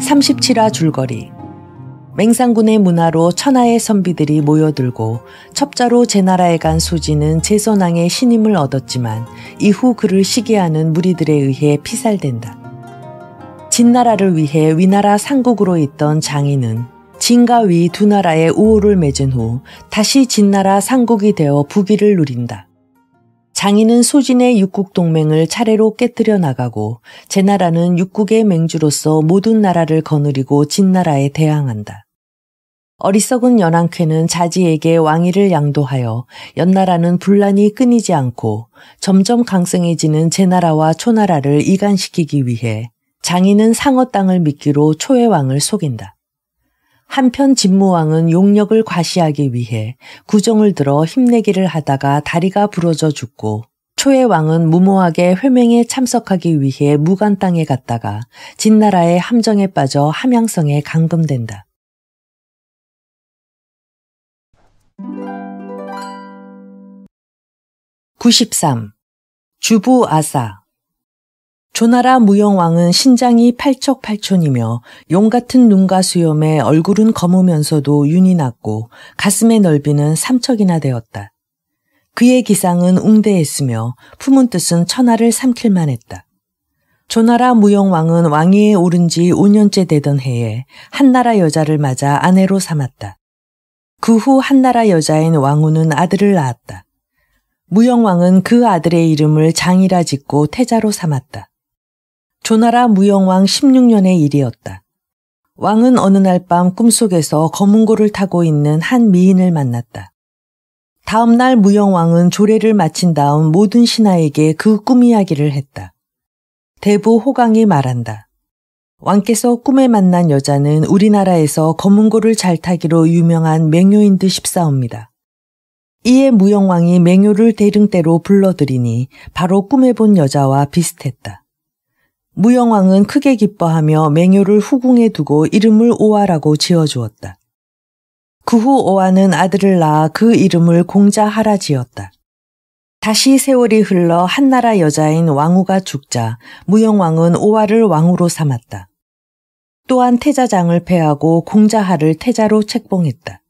37화 줄거리 맹상군의 문화로 천하의 선비들이 모여들고 첩자로 제나라에 간 수지는 제선왕의 신임을 얻었지만 이후 그를 시기하는 무리들에 의해 피살된다. 진나라를 위해 위나라 상국으로 있던 장인은 진과 위 두 나라의 우호를 맺은 후 다시 진나라 상국이 되어 부귀를 누린다. 장인은 소진의 육국 동맹을 차례로 깨뜨려 나가고 제 나라는 육국의 맹주로서 모든 나라를 거느리고 진나라에 대항한다. 어리석은 연왕쾌는 자지에게 왕위를 양도하여 연나라는 분란이 끊이지 않고 점점 강성해지는 제나라와 초나라를 이간시키기 위해 장인은 상어 땅을 믿기로 초회왕을 속인다. 한편 진무왕은 용력을 과시하기 위해 구정을 들어 힘내기를 하다가 다리가 부러져 죽고 초의 왕은 무모하게 회맹에 참석하기 위해 무간 땅에 갔다가 진나라의 함정에 빠져 함양성에 감금된다. 구십 주부 아사 조나라 무영왕은 신장이 팔척팔촌이며 용 같은 눈과 수염에 얼굴은 검으면서도 윤이 났고 가슴의 넓이는 삼척이나 되었다. 그의 기상은 웅대했으며 품은 뜻은 천하를 삼킬만 했다. 조나라 무영왕은 왕위에 오른 지 5년째 되던 해에 한나라 여자를 맞아 아내로 삼았다. 그 후 한나라 여자인 왕후는 아들을 낳았다. 무영왕은 그 아들의 이름을 장이라 짓고 태자로 삼았다. 조나라 무영왕 16년의 일이었다. 왕은 어느 날 밤 꿈속에서 검은고를 타고 있는 한 미인을 만났다. 다음 날 무영왕은 조례를 마친 다음 모든 신하에게 그 꿈 이야기를 했다. 대부 호강이 말한다. 왕께서 꿈에 만난 여자는 우리나라에서 검은고를 잘 타기로 유명한 맹요인 듯 십사옵니다. 이에 무영왕이 맹요를 대릉대로 불러들이니 바로 꿈에 본 여자와 비슷했다. 무영왕은 크게 기뻐하며 맹요를 후궁에 두고 이름을 오아라고 지어주었다. 그 후 오아는 아들을 낳아 그 이름을 공자하라 지었다. 다시 세월이 흘러 한나라 여자인 왕후가 죽자 무영왕은 오아를 왕후로 삼았다. 또한 태자장을 패하고 공자하를 태자로 책봉했다.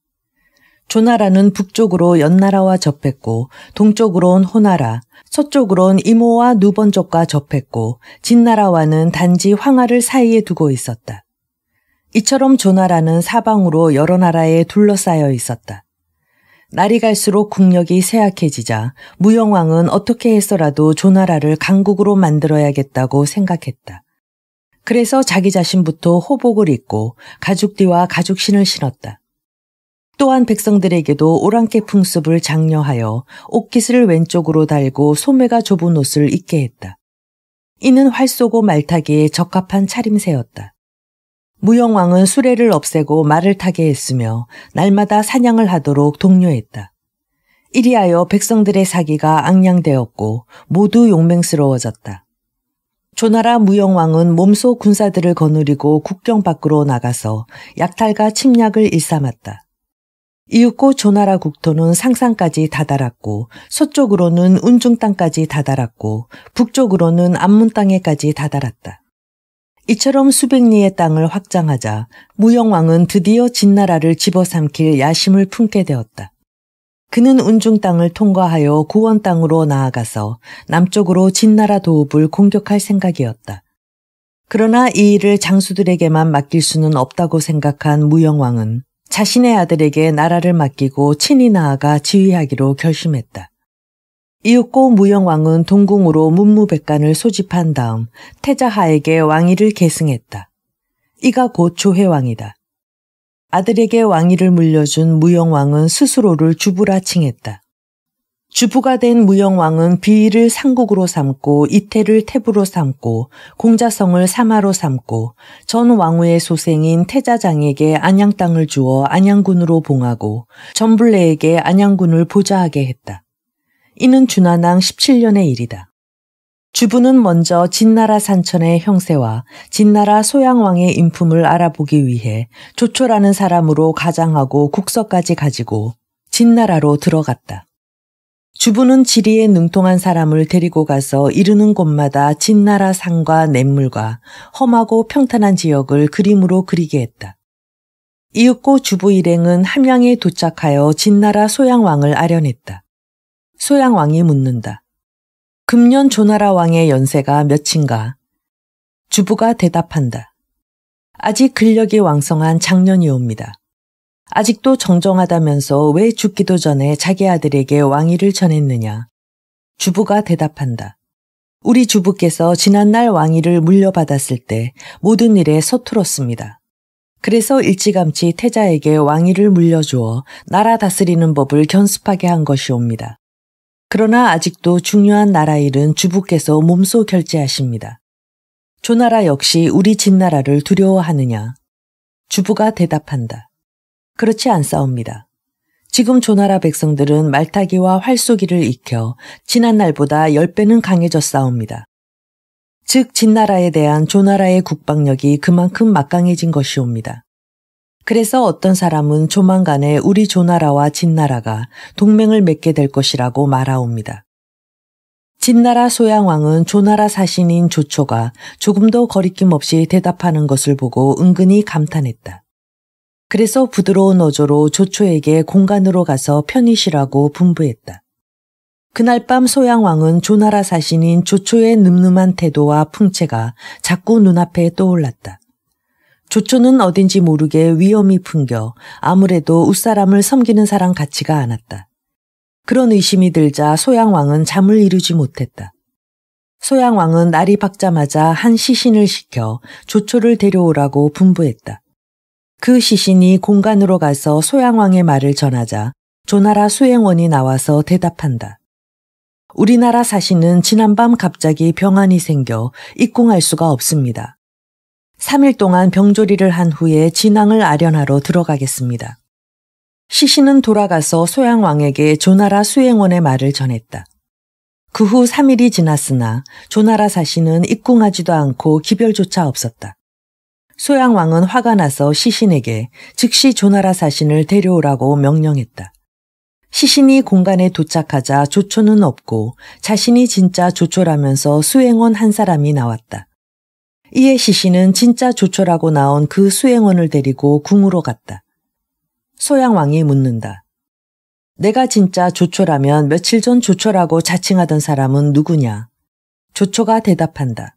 조나라는 북쪽으로 연나라와 접했고 동쪽으로는 호나라, 서쪽으로 이모와 누번족과 접했고 진나라와는 단지 황하를 사이에 두고 있었다. 이처럼 조나라는 사방으로 여러 나라에 둘러싸여 있었다. 날이 갈수록 국력이 쇠약해지자 무영왕은 어떻게 해서라도 조나라를 강국으로 만들어야겠다고 생각했다. 그래서 자기 자신부터 호복을 입고 가죽띠와 가죽신을 신었다. 또한 백성들에게도 오랑캐 풍습을 장려하여 옷깃을 왼쪽으로 달고 소매가 좁은 옷을 입게 했다. 이는 활 쏘고 말타기에 적합한 차림새였다. 무영왕은 수레를 없애고 말을 타게 했으며 날마다 사냥을 하도록 독려했다. 이리하여 백성들의 사기가 악량되었고 모두 용맹스러워졌다. 조나라 무영왕은 몸소 군사들을 거느리고 국경 밖으로 나가서 약탈과 침략을 일삼았다. 이윽고 조나라 국토는 상상까지 다다랐고 서쪽으로는 운중 땅까지 다다랐고 북쪽으로는 안문 땅에까지 다다랐다. 이처럼 수백 리의 땅을 확장하자 무영왕은 드디어 진나라를 집어삼킬 야심을 품게 되었다. 그는 운중 땅을 통과하여 고원 땅으로 나아가서 남쪽으로 진나라 도읍을 공격할 생각이었다. 그러나 이 일을 장수들에게만 맡길 수는 없다고 생각한 무영왕은 자신의 아들에게 나라를 맡기고 친히 나아가 지휘하기로 결심했다. 이윽고 무영왕은 동궁으로 문무백관을 소집한 다음 태자하에게 왕위를 계승했다. 이가 곧조회왕이다 아들에게 왕위를 물려준 무영왕은 스스로를 주부라 칭했다. 주부가 된 무영왕은 비위를 상국으로 삼고 이태를 태부로 삼고 공자성을 사마로 삼고 전 왕후의 소생인 태자장에게 안양 땅을 주어 안양군으로 봉하고 전불레에게 안양군을 보좌하게 했다. 이는 준하왕 17년의 일이다. 주부는 먼저 진나라 산천의 형세와 진나라 소양왕의 인품을 알아보기 위해 조초라는 사람으로 가장하고 국서까지 가지고 진나라로 들어갔다. 주부는 지리에 능통한 사람을 데리고 가서 이르는 곳마다 진나라 산과 냇물과 험하고 평탄한 지역을 그림으로 그리게 했다. 이윽고 주부 일행은 함양에 도착하여 진나라 소양왕을 아련했다. 소양왕이 묻는다. 금년 조나라 왕의 연세가 몇인가? 주부가 대답한다. 아직 근력이 왕성한 작년이옵니다. 아직도 정정하다면서 왜 죽기도 전에 자기 아들에게 왕위를 전했느냐. 주부가 대답한다. 우리 주부께서 지난날 왕위를 물려받았을 때 모든 일에 서툴었습니다. 그래서 일찌감치 태자에게 왕위를 물려주어 나라 다스리는 법을 견습하게 한 것이옵니다. 그러나 아직도 중요한 나라 일은 주부께서 몸소 결제하십니다. 조나라 역시 우리 진나라를 두려워하느냐? 주부가 대답한다. 그렇지 않사옵니다. 지금 조나라 백성들은 말타기와 활쏘기를 익혀 지난 날보다 10배는 강해졌사옵니다. 즉 진나라에 대한 조나라의 국방력이 그만큼 막강해진 것이옵니다. 그래서 어떤 사람은 조만간에 우리 조나라와 진나라가 동맹을 맺게 될 것이라고 말하옵니다. 진나라 소양왕은 조나라 사신인 조초가 조금도 거리낌 없이 대답하는 것을 보고 은근히 감탄했다. 그래서 부드러운 어조로 조초에게 공간으로 가서 편히 쉬라고 분부했다. 그날 밤 소양왕은 조나라 사신인 조초의 늠름한 태도와 풍채가 자꾸 눈앞에 떠올랐다. 조초는 어딘지 모르게 위험이 풍겨 아무래도 웃사람을 섬기는 사람 같지가 않았다. 그런 의심이 들자 소양왕은 잠을 이루지 못했다. 소양왕은 날이 밝자마자 한 시신을 시켜 조초를 데려오라고 분부했다. 그 시신이 공간으로 가서 소양왕의 말을 전하자 조나라 수행원이 나와서 대답한다. 우리나라 사신은 지난밤 갑자기 병환이 생겨 입궁할 수가 없습니다. 3일 동안 병조리를 한 후에 진앙을 아련하러 들어가겠습니다. 시신은 돌아가서 소양왕에게 조나라 수행원의 말을 전했다. 그 후 3일이 지났으나 조나라 사신은 입궁하지도 않고 기별조차 없었다. 소양왕은 화가 나서 시신에게 즉시 조나라 사신을 데려오라고 명령했다. 시신이 공간에 도착하자 조초는 없고 자신이 진짜 조초라면서 수행원 한 사람이 나왔다. 이에 시신은 진짜 조초라고 나온 그 수행원을 데리고 궁으로 갔다. 소양왕이 묻는다. 내가 진짜 조초라면 며칠 전 조초라고 자칭하던 사람은 누구냐? 조초가 대답한다.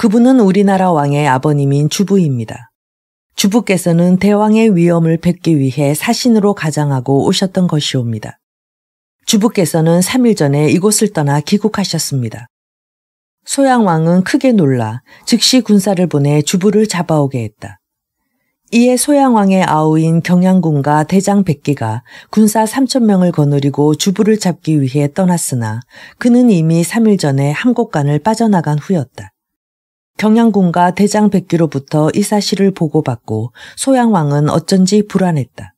그분은 우리나라 왕의 아버님인 주부입니다. 주부께서는 대왕의 위엄을 뵙기 위해 사신으로 가장하고 오셨던 것이옵니다. 주부께서는 3일 전에 이곳을 떠나 귀국하셨습니다. 소양왕은 크게 놀라 즉시 군사를 보내 주부를 잡아오게 했다. 이에 소양왕의 아우인 경양군과 대장 백기가 군사 3천명을 거느리고 주부를 잡기 위해 떠났으나 그는 이미 3일 전에 함곡간을 빠져나간 후였다. 경양군과 대장 백기로부터 이 사실을 보고받고 소양왕은 어쩐지 불안했다.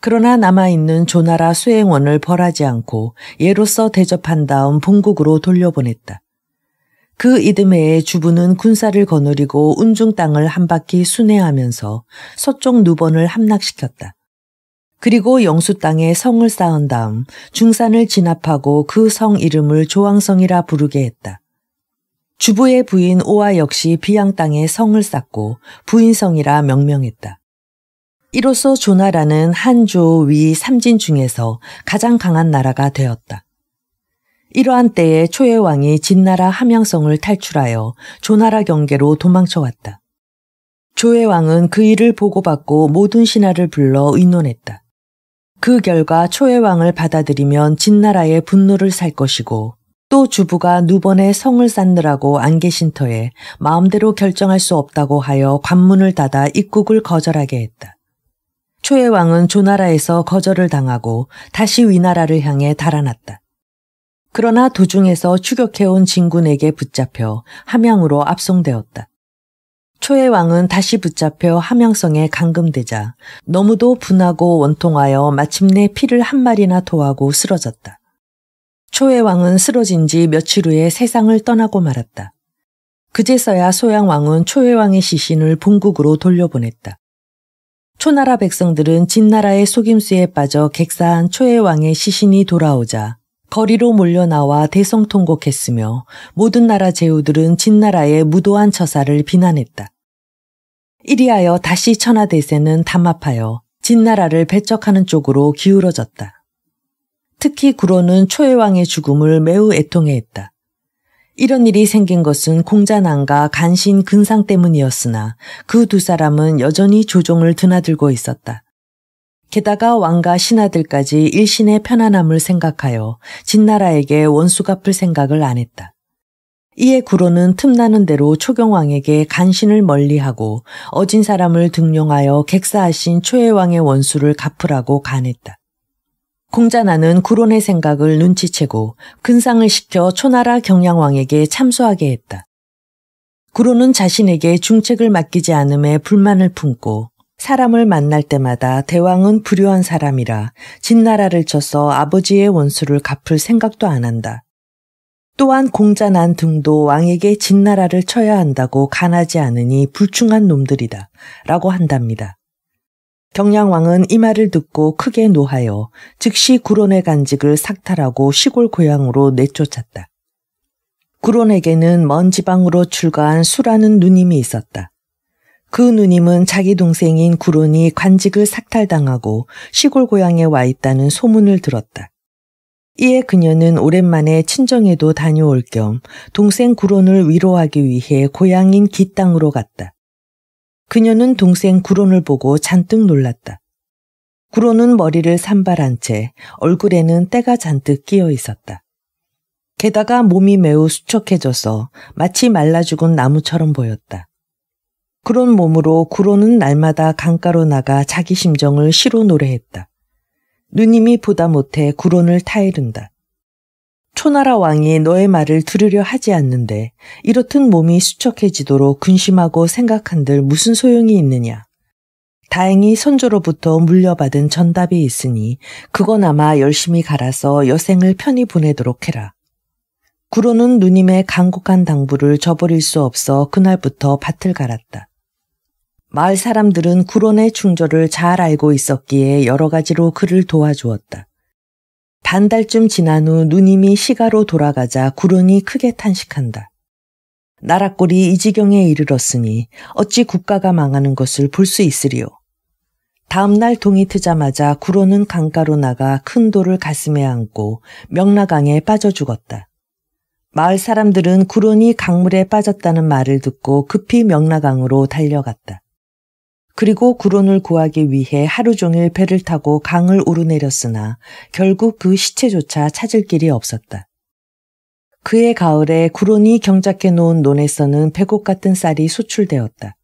그러나 남아있는 조나라 수행원을 벌하지 않고 예로서 대접한 다음 본국으로 돌려보냈다. 그 이듬해에 주부는 군사를 거느리고 운중 땅을 한 바퀴 순회하면서 서쪽 누번을 함락시켰다. 그리고 영수 땅에 성을 쌓은 다음 중산을 진압하고 그 성 이름을 조왕성이라 부르게 했다. 주부의 부인 오아 역시 비양 땅에 성을 쌓고 부인성이라 명명했다. 이로써 조나라는 한조 위 삼진 중에서 가장 강한 나라가 되었다. 이러한 때에 초의 왕이 진나라 함양성을 탈출하여 조나라 경계로 도망쳐왔다. 조의 왕은 그 일을 보고받고 모든 신하를 불러 의논했다. 그 결과 초의 왕을 받아들이면 진나라의 분노를 살 것이고 또 주부가 누번에 성을 쌓느라고 안 계신 터에 마음대로 결정할 수 없다고 하여 관문을 닫아 입국을 거절하게 했다. 초의 왕은 조나라에서 거절을 당하고 다시 위나라를 향해 달아났다. 그러나 도중에서 추격해온 진군에게 붙잡혀 함양으로 압송되었다. 초의 왕은 다시 붙잡혀 함양성에 감금되자 너무도 분하고 원통하여 마침내 피를 한 마리나 토하고 쓰러졌다. 초의 왕은 쓰러진 지 며칠 후에 세상을 떠나고 말았다. 그제서야 소양 왕은 초의 왕의 시신을 본국으로 돌려보냈다. 초나라 백성들은 진나라의 속임수에 빠져 객사한 초의 왕의 시신이 돌아오자 거리로 몰려나와 대성통곡했으며 모든 나라 제후들은 진나라의 무도한 처사를 비난했다. 이리하여 다시 천하대세는 담합하여 진나라를 배척하는 쪽으로 기울어졌다. 특히 구로는 초혜왕의 죽음을 매우 애통해했다. 이런 일이 생긴 것은 공자난과 간신 근상 때문이었으나 그 두 사람은 여전히 조종을 드나들고 있었다. 게다가 왕과 신하들까지 일신의 편안함을 생각하여 진나라에게 원수 갚을 생각을 안 했다. 이에 구로는 틈나는 대로 초경왕에게 간신을 멀리하고 어진 사람을 등용하여 객사하신 초혜왕의 원수를 갚으라고 간했다. 공자나는 구론의 생각을 눈치채고 근상을 시켜 초나라 경양왕에게 참소하게 했다. 구론은 자신에게 중책을 맡기지 않음에 불만을 품고 사람을 만날 때마다 대왕은 불효한 사람이라 진나라를 쳐서 아버지의 원수를 갚을 생각도 안 한다. 또한 공자난 등도 왕에게 진나라를 쳐야 한다고 간하지 않으니 불충한 놈들이다. 라고 한답니다. 경량왕은 이 말을 듣고 크게 노하여 즉시 구론의 간직을 삭탈하고 시골 고향으로 내쫓았다. 구론에게는 먼 지방으로 출가한 수라는 누님이 있었다. 그 누님은 자기 동생인 구론이 관직을 삭탈당하고 시골 고향에 와 있다는 소문을 들었다. 이에 그녀는 오랜만에 친정에도 다녀올 겸 동생 구론을 위로하기 위해 고향인 기 땅으로 갔다. 그녀는 동생 구론을 보고 잔뜩 놀랐다. 구론은 머리를 산발한 채 얼굴에는 때가 잔뜩 끼어 있었다. 게다가 몸이 매우 수척해져서 마치 말라 죽은 나무처럼 보였다. 그런 몸으로 구론은 날마다 강가로 나가 자기 심정을 시로 노래했다. 누님이 보다 못해 구론을 타이른다. 초나라 왕이 너의 말을 들으려 하지 않는데 이렇듯 몸이 수척해지도록 근심하고 생각한들 무슨 소용이 있느냐. 다행히 선조로부터 물려받은 전답이 있으니 그거나마 열심히 갈아서 여생을 편히 보내도록 해라. 구로는 누님의 간곡한 당부를 저버릴 수 없어 그날부터 밭을 갈았다. 마을 사람들은 구론의 충절을 잘 알고 있었기에 여러 가지로 그를 도와주었다. 반 달쯤 지난 후 누님이 시가로 돌아가자 구론이 크게 탄식한다. 나라꼴이 이 지경에 이르렀으니 어찌 국가가 망하는 것을 볼 수 있으리요. 다음날 동이 트자마자 구로는 강가로 나가 큰 돌을 가슴에 안고 명나강에 빠져 죽었다. 마을 사람들은 구론이 강물에 빠졌다는 말을 듣고 급히 명나강으로 달려갔다. 그리고 구론을 구하기 위해 하루 종일 배를 타고 강을 오르내렸으나 결국 그 시체조차 찾을 길이 없었다. 그해 가을에 구론이 경작해 놓은 논에서는 백옥 같은 쌀이 수출되었다.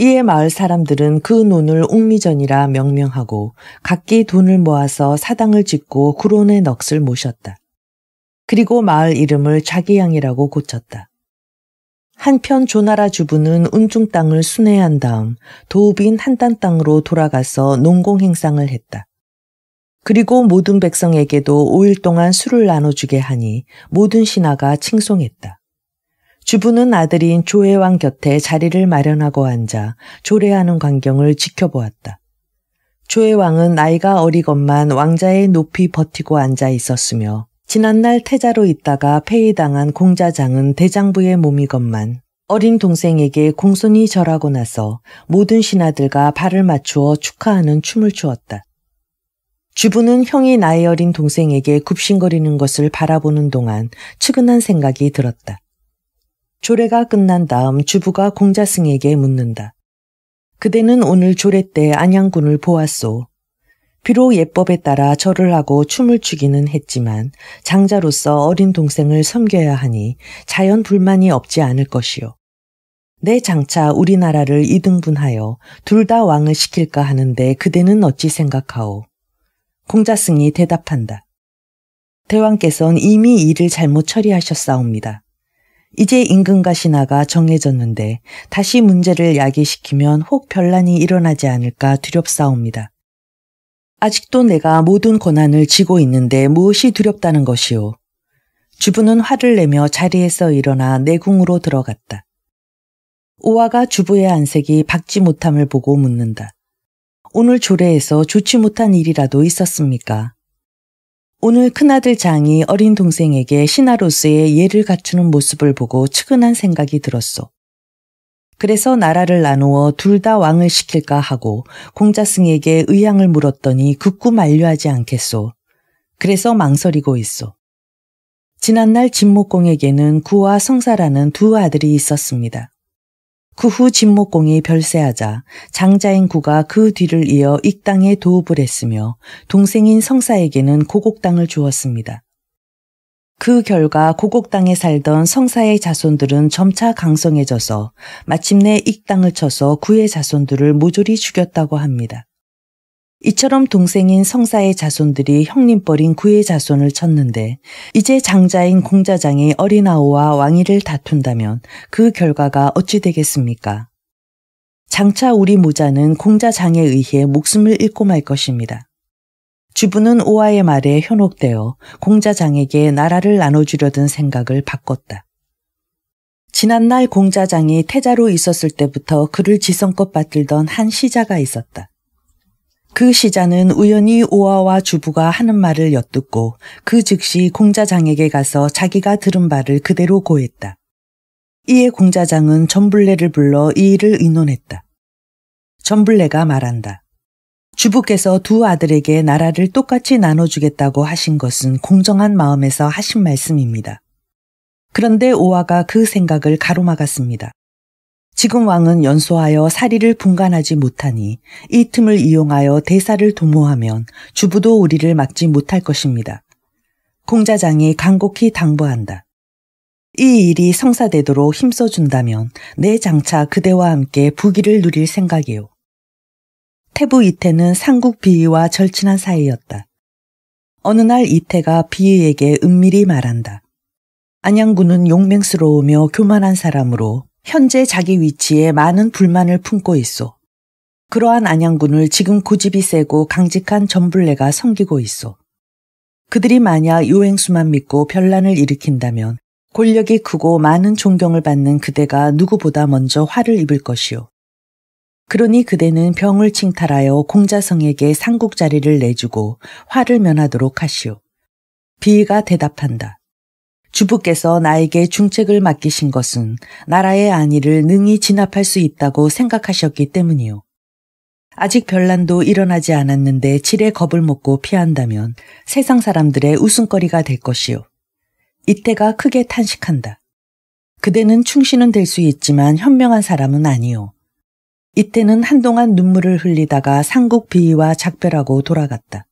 이에 마을 사람들은 그 논을 옥미전이라 명명하고 각기 돈을 모아서 사당을 짓고 구론의 넋을 모셨다. 그리고 마을 이름을 자기양이라고 고쳤다. 한편 조나라 주부는 운중 땅을 순회한 다음 도읍인 한단 땅으로 돌아가서 농공 행상을 했다. 그리고 모든 백성에게도 5일 동안 술을 나눠주게 하니 모든 신하가 칭송했다. 주부는 아들인 조혜왕 곁에 자리를 마련하고 앉아 조례하는 광경을 지켜보았다. 조혜왕은 나이가 어리건만 왕자의 높이 버티고 앉아 있었으며 지난날 태자로 있다가 폐위당한 공자장은 대장부의 몸이건만 어린 동생에게 공손히 절하고 나서 모든 신하들과 발을 맞추어 축하하는 춤을 추었다. 주부는 형이 나이 어린 동생에게 굽신거리는 것을 바라보는 동안 측은한 생각이 들었다. 조례가 끝난 다음 주부가 공자승에게 묻는다. 그대는 오늘 조례 때 안양군을 보았소. 비록 예법에 따라 절을 하고 춤을 추기는 했지만 장자로서 어린 동생을 섬겨야 하니 자연 불만이 없지 않을 것이요. 내 장차 우리나라를 이등분하여 둘 다 왕을 시킬까 하는데 그대는 어찌 생각하오? 공자승이 대답한다. 대왕께서는 이미 일을 잘못 처리하셨사옵니다. 이제 임금과 신하가 정해졌는데 다시 문제를 야기시키면 혹별난이 일어나지 않을까 두렵사옵니다. 아직도 내가 모든 고난을 지고 있는데 무엇이 두렵다는 것이오. 주부는 화를 내며 자리에서 일어나 내궁으로 들어갔다. 오아가 주부의 안색이 박지 못함을 보고 묻는다. 오늘 조례에서 좋지 못한 일이라도 있었습니까? 오늘 큰아들 장이 어린 동생에게 신하로서의 예를 갖추는 모습을 보고 측은한 생각이 들었소. 그래서 나라를 나누어 둘 다 왕을 시킬까 하고 공자승에게 의향을 물었더니 극구 만류하지 않겠소. 그래서 망설이고 있소. 지난날 진목공에게는 구와 성사라는 두 아들이 있었습니다. 그 후 진목공이 별세하자 장자인 구가 그 뒤를 이어 익당에 도읍을 했으며 동생인 성사에게는 고곡당을 주었습니다. 그 결과 고곡 땅에 살던 성사의 자손들은 점차 강성해져서 마침내 익당을 쳐서 구의 자손들을 모조리 죽였다고 합니다. 이처럼 동생인 성사의 자손들이 형님뻘인 구의 자손을 쳤는데 이제 장자인 공자장이 어린아우와 왕위를 다툰다면 그 결과가 어찌 되겠습니까? 장차 우리 모자는 공자장에 의해 목숨을 잃고 말 것입니다. 주부는 오아의 말에 현혹되어 공자장에게 나라를 나눠주려던 생각을 바꿨다. 지난날 공자장이 태자로 있었을 때부터 그를 지성껏 받들던 한 시자가 있었다. 그 시자는 우연히 오아와 주부가 하는 말을 엿듣고 그 즉시 공자장에게 가서 자기가 들은 바를 그대로 고했다. 이에 공자장은 전불레를 불러 이 일을 의논했다. 전불레가 말한다. 주부께서 두 아들에게 나라를 똑같이 나눠주겠다고 하신 것은 공정한 마음에서 하신 말씀입니다. 그런데 오아가 그 생각을 가로막았습니다. 지금 왕은 연소하여 사리를 분간하지 못하니 이 틈을 이용하여 대사를 도모하면 주부도 우리를 막지 못할 것입니다. 공자장이 간곡히 당부한다. 이 일이 성사되도록 힘써준다면 내 장차 그대와 함께 부귀를 누릴 생각이요. 태부 이태는 상국 비위와 절친한 사이였다. 어느 날 이태가 비위에게 은밀히 말한다. 안양군은 용맹스러우며 교만한 사람으로 현재 자기 위치에 많은 불만을 품고 있어. 그러한 안양군을 지금 고집이 세고 강직한 전불레가 섬기고 있어. 그들이 만약 요행수만 믿고 변란을 일으킨다면 권력이 크고 많은 존경을 받는 그대가 누구보다 먼저 화를 입을 것이오 그러니 그대는 병을 칭탈하여 공자성에게 상국자리를 내주고 화를 면하도록 하시오. 비가 대답한다. 주부께서 나에게 중책을 맡기신 것은 나라의 안위를 능히 진압할 수 있다고 생각하셨기 때문이오 아직 별난도 일어나지 않았는데 질의 겁을 먹고 피한다면 세상 사람들의 웃음거리가 될것이오이태가 크게 탄식한다. 그대는 충신은 될 수 있지만 현명한 사람은 아니오 이때는 한동안 눈물을 흘리다가 상국 비위와 작별하고 돌아갔다.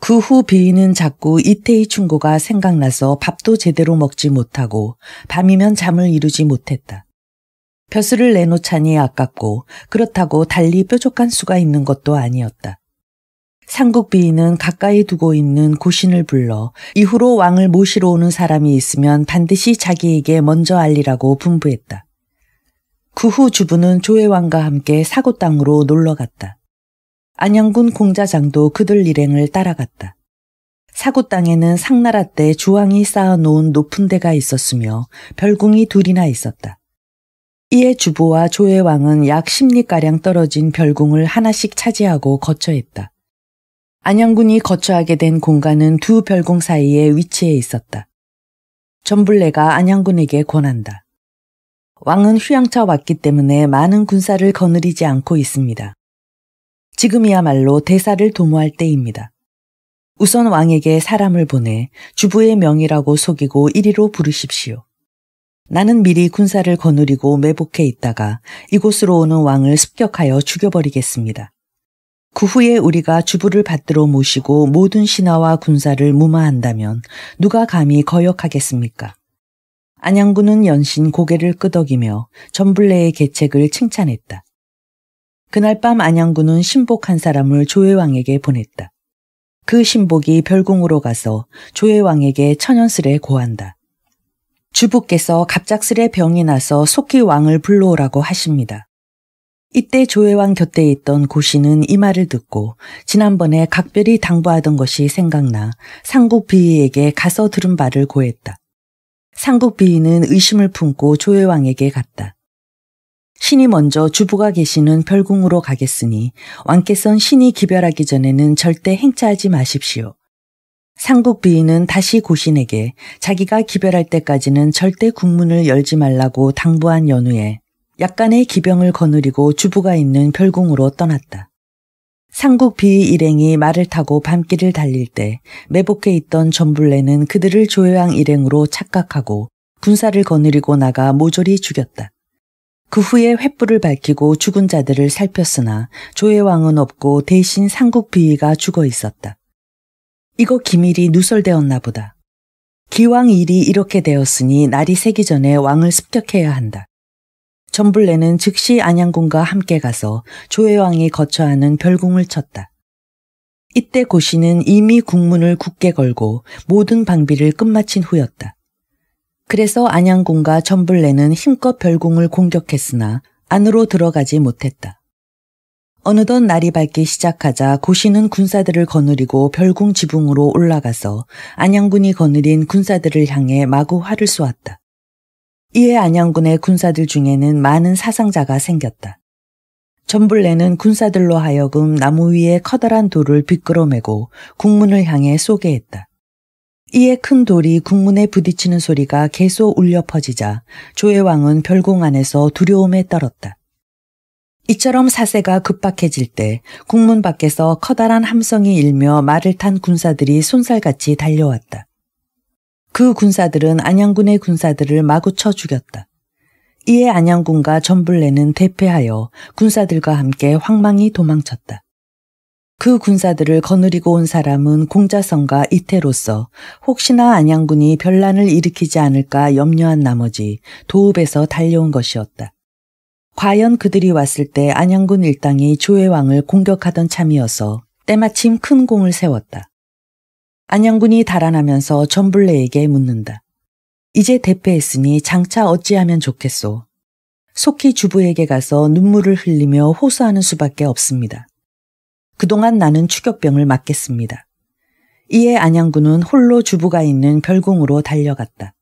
그 후비위는 자꾸 이태희 충고가 생각나서 밥도 제대로 먹지 못하고 밤이면 잠을 이루지 못했다. 벼슬을 내놓자니 아깝고 그렇다고 달리 뾰족한 수가 있는 것도 아니었다. 상국 비위는 가까이 두고 있는 고신을 불러 이후로 왕을 모시러 오는 사람이 있으면 반드시 자기에게 먼저 알리라고 분부했다. 그후 주부는 조혜왕과 함께 사고 땅으로 놀러 갔다. 안양군 공자장도 그들 일행을 따라갔다. 사고 땅에는 상나라 때 주왕이 쌓아놓은 높은 데가 있었으며 별궁이 둘이나 있었다. 이에 주부와 조혜왕은 약 10리가량 떨어진 별궁을 하나씩 차지하고 거처했다. 안양군이 거처하게 된 공간은 두 별궁 사이에 위치해 있었다. 전불레가 안양군에게 권한다. 왕은 휴양차 왔기 때문에 많은 군사를 거느리지 않고 있습니다. 지금이야말로 대사를 도모할 때입니다. 우선 왕에게 사람을 보내 주부의 명이라고 속이고 이리로 부르십시오. 나는 미리 군사를 거느리고 매복해 있다가 이곳으로 오는 왕을 습격하여 죽여버리겠습니다. 그 후에 우리가 주부를 받들어 모시고 모든 신하와 군사를 무마한다면 누가 감히 거역하겠습니까? 안양군은 연신 고개를 끄덕이며 전블레의 계책을 칭찬했다. 그날 밤 안양군은 신복 한 사람을 조혜왕에게 보냈다. 그 신복이 별궁으로 가서 조혜왕에게 천연스레 고한다. 주부께서 갑작스레 병이 나서 속히 왕을 불러오라고 하십니다. 이때 조혜왕 곁에 있던 고씨는 이 말을 듣고 지난번에 각별히 당부하던 것이 생각나 상국 비위에게 가서 들은 바를 고했다. 상국 비인은 의심을 품고 조혜왕에게 갔다. 신이 먼저 주부가 계시는 별궁으로 가겠으니 왕께선 신이 기별하기 전에는 절대 행차하지 마십시오. 상국 비인은 다시 고신에게 자기가 기별할 때까지는 절대 국문을 열지 말라고 당부한 연후에 약간의 기병을 거느리고 주부가 있는 별궁으로 떠났다. 상국 비일행이 말을 타고 밤길을 달릴 때 매복해 있던 전불레는 그들을 조왕 일행으로 착각하고 군사를 거느리고 나가 모조리 죽였다. 그 후에 횃불을 밝히고 죽은 자들을 살폈으나 조혜왕은 없고 대신 상국 비위가 죽어 있었다. 이거 기밀이 누설되었나 보다. 기왕 일이 이렇게 되었으니 날이 새기 전에 왕을 습격해야 한다. 전불레는 즉시 안양군과 함께 가서 조혜왕이 거처하는 별궁을 쳤다. 이때 고씨는 이미 국문을 굳게 걸고 모든 방비를 끝마친 후였다. 그래서 안양군과 전불레는 힘껏 별궁을 공격했으나 안으로 들어가지 못했다. 어느덧 날이 밝기 시작하자 고씨는 군사들을 거느리고 별궁 지붕으로 올라가서 안양군이 거느린 군사들을 향해 마구 활을 쏘았다. 이에 안양군의 군사들 중에는 많은 사상자가 생겼다. 전불레는 군사들로 하여금 나무 위에 커다란 돌을 비끄러매고 국문을 향해 쏘게 했다. 이에 큰 돌이 국문에 부딪히는 소리가 계속 울려 퍼지자 조혜왕은 별공 안에서 두려움에 떨었다. 이처럼 사세가 급박해질 때 국문 밖에서 커다란 함성이 일며 말을 탄 군사들이 손살같이 달려왔다. 그 군사들은 안양군의 군사들을 마구 쳐 죽였다. 이에 안양군과 전불레는 대패하여 군사들과 함께 황망히 도망쳤다. 그 군사들을 거느리고 온 사람은 공자성과 이태로서 혹시나 안양군이 변란을 일으키지 않을까 염려한 나머지 도읍에서 달려온 것이었다. 과연 그들이 왔을 때 안양군 일당이 조혜왕을 공격하던 참이어서 때마침 큰 공을 세웠다. 안양군이 달아나면서 전블레에게 묻는다. 이제 대패했으니 장차 어찌하면 좋겠소. 속히 주부에게 가서 눈물을 흘리며 호소하는 수밖에 없습니다. 그동안 나는 추격병을 맞겠습니다. 이에 안양군은 홀로 주부가 있는 별궁으로 달려갔다.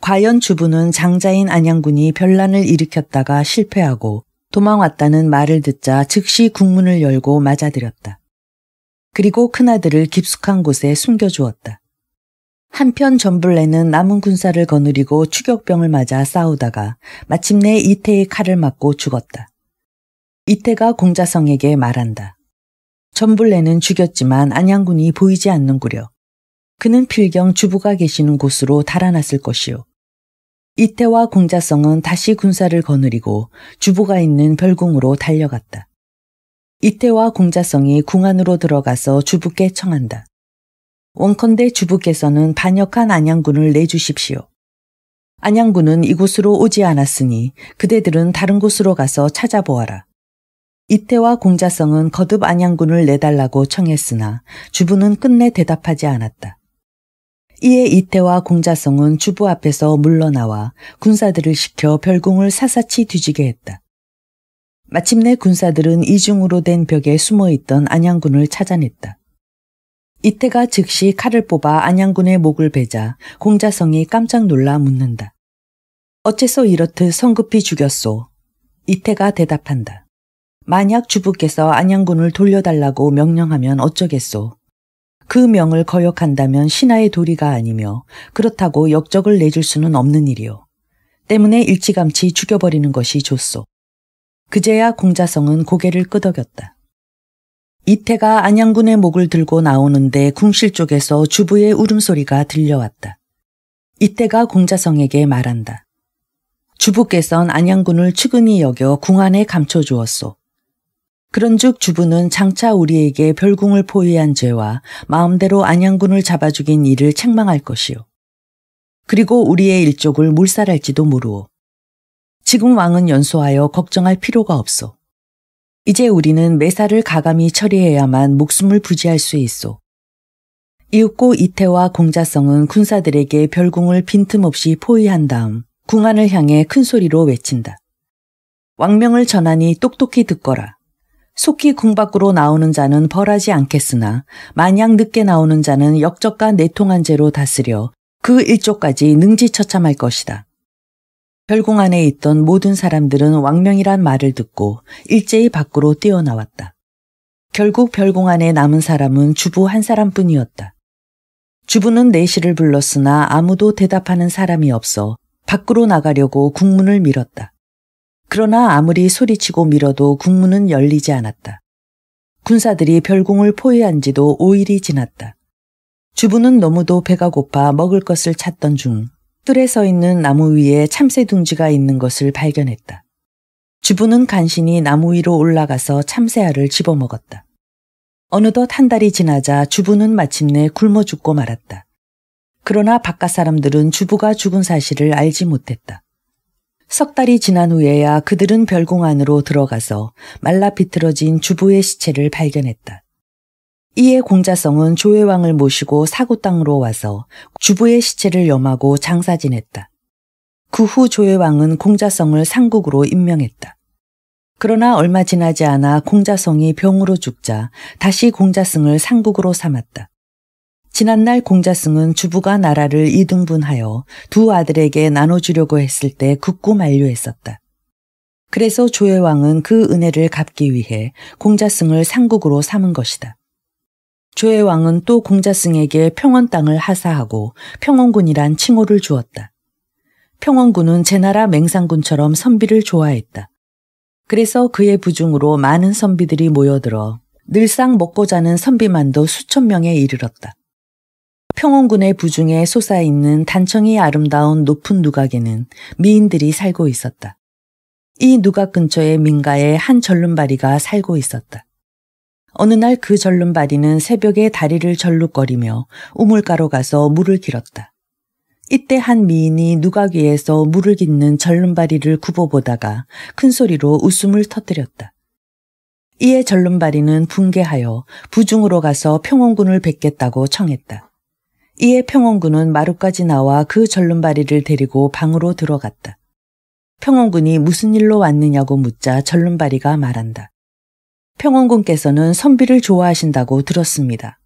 과연 주부는 장자인 안양군이 별난을 일으켰다가 실패하고 도망왔다는 말을 듣자 즉시 국문을 열고 맞아들였다. 그리고 큰아들을 깊숙한 곳에 숨겨주었다. 한편 전블레는 남은 군사를 거느리고 추격병을 맞아 싸우다가 마침내 이태의 칼을 맞고 죽었다. 이태가 공자성에게 말한다. 전블레는 죽였지만 안양군이 보이지 않는구려. 그는 필경 주부가 계시는 곳으로 달아났을 것이오 이태와 공자성은 다시 군사를 거느리고 주부가 있는 별궁으로 달려갔다. 이태와 공자성이 궁안으로 들어가서 주부께 청한다. 원컨대 주부께서는 반역한 안양군을 내주십시오. 안양군은 이곳으로 오지 않았으니 그대들은 다른 곳으로 가서 찾아보아라. 이태와 공자성은 거듭 안양군을 내달라고 청했으나 주부는 끝내 대답하지 않았다. 이에 이태와 공자성은 주부 앞에서 물러나와 군사들을 시켜 별궁을 사사치 뒤지게 했다. 마침내 군사들은 이중으로 된 벽에 숨어 있던 안양군을 찾아냈다. 이태가 즉시 칼을 뽑아 안양군의 목을 베자 공자성이 깜짝 놀라 묻는다. 어째서 이렇듯 성급히 죽였소? 이태가 대답한다. 만약 주부께서 안양군을 돌려달라고 명령하면 어쩌겠소? 그 명을 거역한다면 신하의 도리가 아니며 그렇다고 역적을 내줄 수는 없는 일이오. 때문에 일찌감치 죽여버리는 것이 좋소. 그제야 공자성은 고개를 끄덕였다. 이태가 안양군의 목을 들고 나오는데 궁실 쪽에서 주부의 울음소리가 들려왔다. 이태가 공자성에게 말한다. 주부께선 안양군을 측은히 여겨 궁 안에 감춰주었소. 그런즉 주부는 장차 우리에게 별궁을 포위한 죄와 마음대로 안양군을 잡아 죽인 일을 책망할 것이요. 그리고 우리의 일족을 몰살할지도 모르오. 지금 왕은 연소하여 걱정할 필요가 없소. 이제 우리는 매사를 가감히 처리해야만 목숨을 부지할 수 있소. 이윽고 이태와 공자성은 군사들에게 별궁을 빈틈없이 포위한 다음 궁안을 향해 큰 소리로 외친다. 왕명을 전하니 똑똑히 듣거라. 속히 궁 밖으로 나오는 자는 벌하지 않겠으나 만약 늦게 나오는 자는 역적과 내통한 죄로 다스려 그일조까지 능지처참할 것이다. 별궁 안에 있던 모든 사람들은 왕명이란 말을 듣고 일제히 밖으로 뛰어나왔다. 결국 별궁 안에 남은 사람은 주부 한 사람뿐이었다. 주부는 내실을 불렀으나 아무도 대답하는 사람이 없어 밖으로 나가려고 국문을 밀었다. 그러나 아무리 소리치고 밀어도 국문은 열리지 않았다. 군사들이 별궁을 포위한 지도 5일이 지났다. 주부는 너무도 배가 고파 먹을 것을 찾던 중 뜰에 서 있는 나무 위에 참새 둥지가 있는 것을 발견했다. 주부는 간신히 나무 위로 올라가서 참새알을 집어먹었다. 어느덧 한 달이 지나자 주부는 마침내 굶어 죽고 말았다. 그러나 바깥 사람들은 주부가 죽은 사실을 알지 못했다. 석 달이 지난 후에야 그들은 별공 안으로 들어가서 말라 비틀어진 주부의 시체를 발견했다. 이에 공자성은 조혜왕을 모시고 사고 땅으로 와서 주부의 시체를 염하고 장사 지냈다. 그 후 조혜왕은 공자성을 상국으로 임명했다. 그러나 얼마 지나지 않아 공자성이 병으로 죽자 다시 공자승을 상국으로 삼았다. 지난날 공자승은 주부가 나라를 이등분하여 두 아들에게 나눠주려고 했을 때 극구 만류했었다. 그래서 조혜왕은 그 은혜를 갚기 위해 공자승을 상국으로 삼은 것이다. 조의 왕은 또 공자승에게 평원 땅을 하사하고 평원군이란 칭호를 주었다. 평원군은 제나라 맹상군처럼 선비를 좋아했다. 그래서 그의 부중으로 많은 선비들이 모여들어 늘상 먹고 자는 선비만도 수천 명에 이르렀다. 평원군의 부중에 솟아 있는 단청이 아름다운 높은 누각에는 미인들이 살고 있었다. 이 누각 근처의 민가에 한절름바리가 살고 있었다. 어느 날 그 절름 바디는 새벽에 다리를 절룩거리며 우물가로 가서 물을 길었다. 이때 한 미인이 누각 위에서 물을 깃는 절름바리를 굽어보다가 큰 소리로 웃음을 터뜨렸다. 이에 절름바리는 붕괴하여 부중으로 가서 평원군을 뵙겠다고 청했다. 이에 평원군은 마루까지 나와 그 절름바리를 데리고 방으로 들어갔다. 평원군이 무슨 일로 왔느냐고 묻자 절름바리가 말한다. 평원군께서는 선비를 좋아하신다고 들었습니다.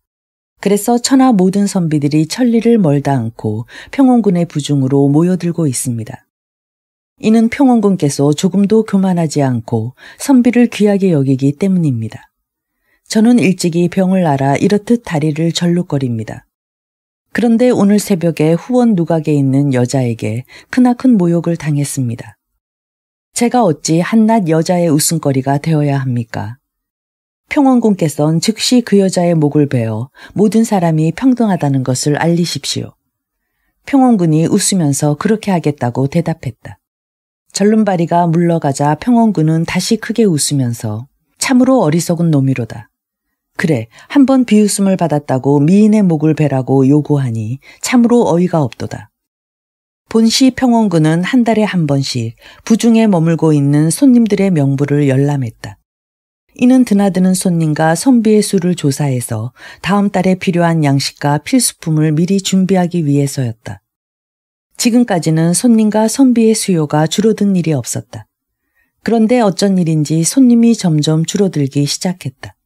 그래서 천하 모든 선비들이 천리를 멀다 않고 평원군의 부중으로 모여들고 있습니다. 이는 평원군께서 조금도 교만하지 않고 선비를 귀하게 여기기 때문입니다. 저는 일찍이 병을 알아 이렇듯 다리를 절룩거립니다. 그런데 오늘 새벽에 후원 누각에 있는 여자에게 크나큰 모욕을 당했습니다. 제가 어찌 한낱 여자의 웃음거리가 되어야 합니까? 평원군께서는 즉시 그 여자의 목을 베어 모든 사람이 평등하다는 것을 알리십시오. 평원군이 웃으면서 그렇게 하겠다고 대답했다. 절름발이가 물러가자 평원군은 다시 크게 웃으면서 참으로 어리석은 놈이로다. 그래, 한 번 비웃음을 받았다고 미인의 목을 베라고 요구하니 참으로 어이가 없도다. 본시 평원군은 한 달에 한 번씩 부중에 머물고 있는 손님들의 명부를 열람했다. 이는 드나드는 손님과 선비의 수를 조사해서 다음 달에 필요한 양식과 필수품을 미리 준비하기 위해서였다. 지금까지는 손님과 선비의 수요가 줄어든 일이 없었다. 그런데 어쩐 일인지 손님이 점점 줄어들기 시작했다.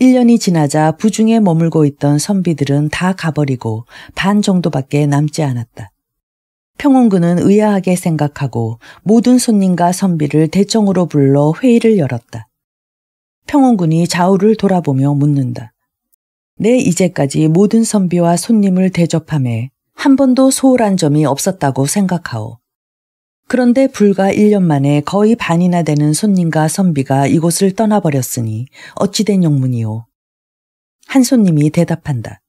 1년이 지나자 부중에 머물고 있던 선비들은 다 가버리고 반 정도밖에 남지 않았다. 평온군은 의아하게 생각하고 모든 손님과 선비를 대청으로 불러 회의를 열었다. 평원군이 좌우를 돌아보며 묻는다. 내 네, 이제까지 모든 선비와 손님을 대접함에 한 번도 소홀한 점이 없었다고 생각하오. 그런데 불과 1년 만에 거의 반이나 되는 손님과 선비가 이곳을 떠나버렸으니 어찌된 용문이오한 손님이 대답한다.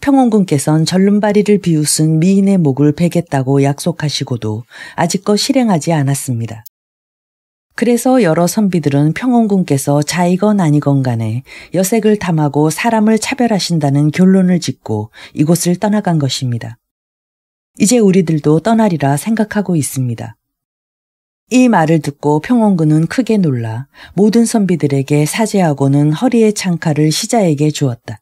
평원군께선 절름바리를 비웃은 미인의 목을 베겠다고 약속하시고도 아직껏 실행하지 않았습니다. 그래서 여러 선비들은 평원군께서 자이건 아니건 간에 여색을 탐하고 사람을 차별하신다는 결론을 짓고 이곳을 떠나간 것입니다. 이제 우리들도 떠나리라 생각하고 있습니다. 이 말을 듣고 평원군은 크게 놀라 모든 선비들에게 사죄하고는 허리에 찬 칼을 시자에게 주었다.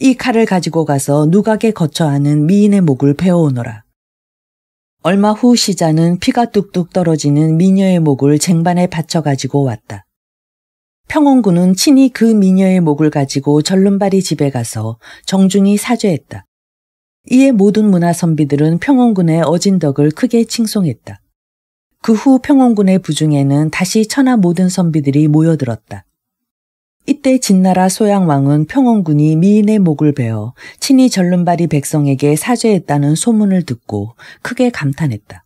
이 칼을 가지고 가서 누각에 거처하는 미인의 목을 베어오너라. 얼마 후 시자는 피가 뚝뚝 떨어지는 미녀의 목을 쟁반에 받쳐가지고 왔다. 평원군은 친히 그 미녀의 목을 가지고 절름발이 집에 가서 정중히 사죄했다. 이에 모든 문화 선비들은 평원군의 어진덕을 크게 칭송했다. 그 후 평원군의 부중에는 다시 천하 모든 선비들이 모여들었다. 이때 진나라 소양왕은 평원군이 미인의 목을 베어 친히 절름발이 백성에게 사죄했다는 소문을 듣고 크게 감탄했다.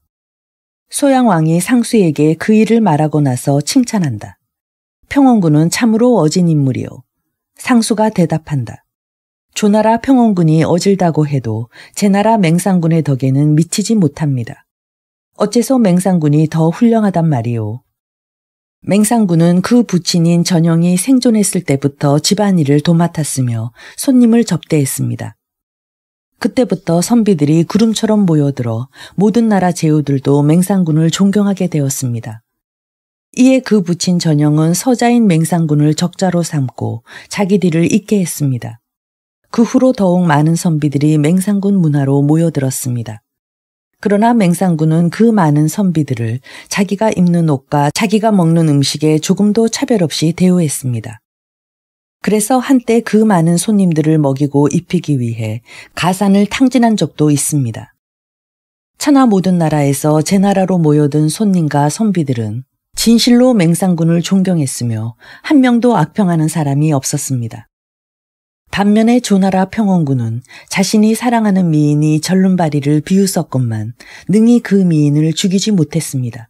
소양왕이 상수에게 그 일을 말하고 나서 칭찬한다. 평원군은 참으로 어진 인물이요. 상수가 대답한다. 조나라 평원군이 어질다고 해도 제 나라 맹상군의 덕에는 미치지 못합니다. 어째서 맹상군이 더 훌륭하단 말이오. 맹상군은 그 부친인 전영이 생존했을 때부터 집안일을 도맡았으며 손님을 접대했습니다. 그때부터 선비들이 구름처럼 모여들어 모든 나라 제후들도 맹상군을 존경하게 되었습니다. 이에 그 부친 전영은 서자인 맹상군을 적자로 삼고 자기 뒤를 잇게 했습니다. 그 후로 더욱 많은 선비들이 맹상군 문화로 모여들었습니다. 그러나 맹상군은 그 많은 선비들을 자기가 입는 옷과 자기가 먹는 음식에 조금도 차별 없이 대우했습니다. 그래서 한때 그 많은 손님들을 먹이고 입히기 위해 가산을 탕진한 적도 있습니다. 천하 모든 나라에서 제 나라로 모여든 손님과 선비들은 진실로 맹상군을 존경했으며 한 명도 악평하는 사람이 없었습니다. 반면에 조나라 평원군은 자신이 사랑하는 미인이 절름발이를 비웃었건만 능히 그 미인을 죽이지 못했습니다.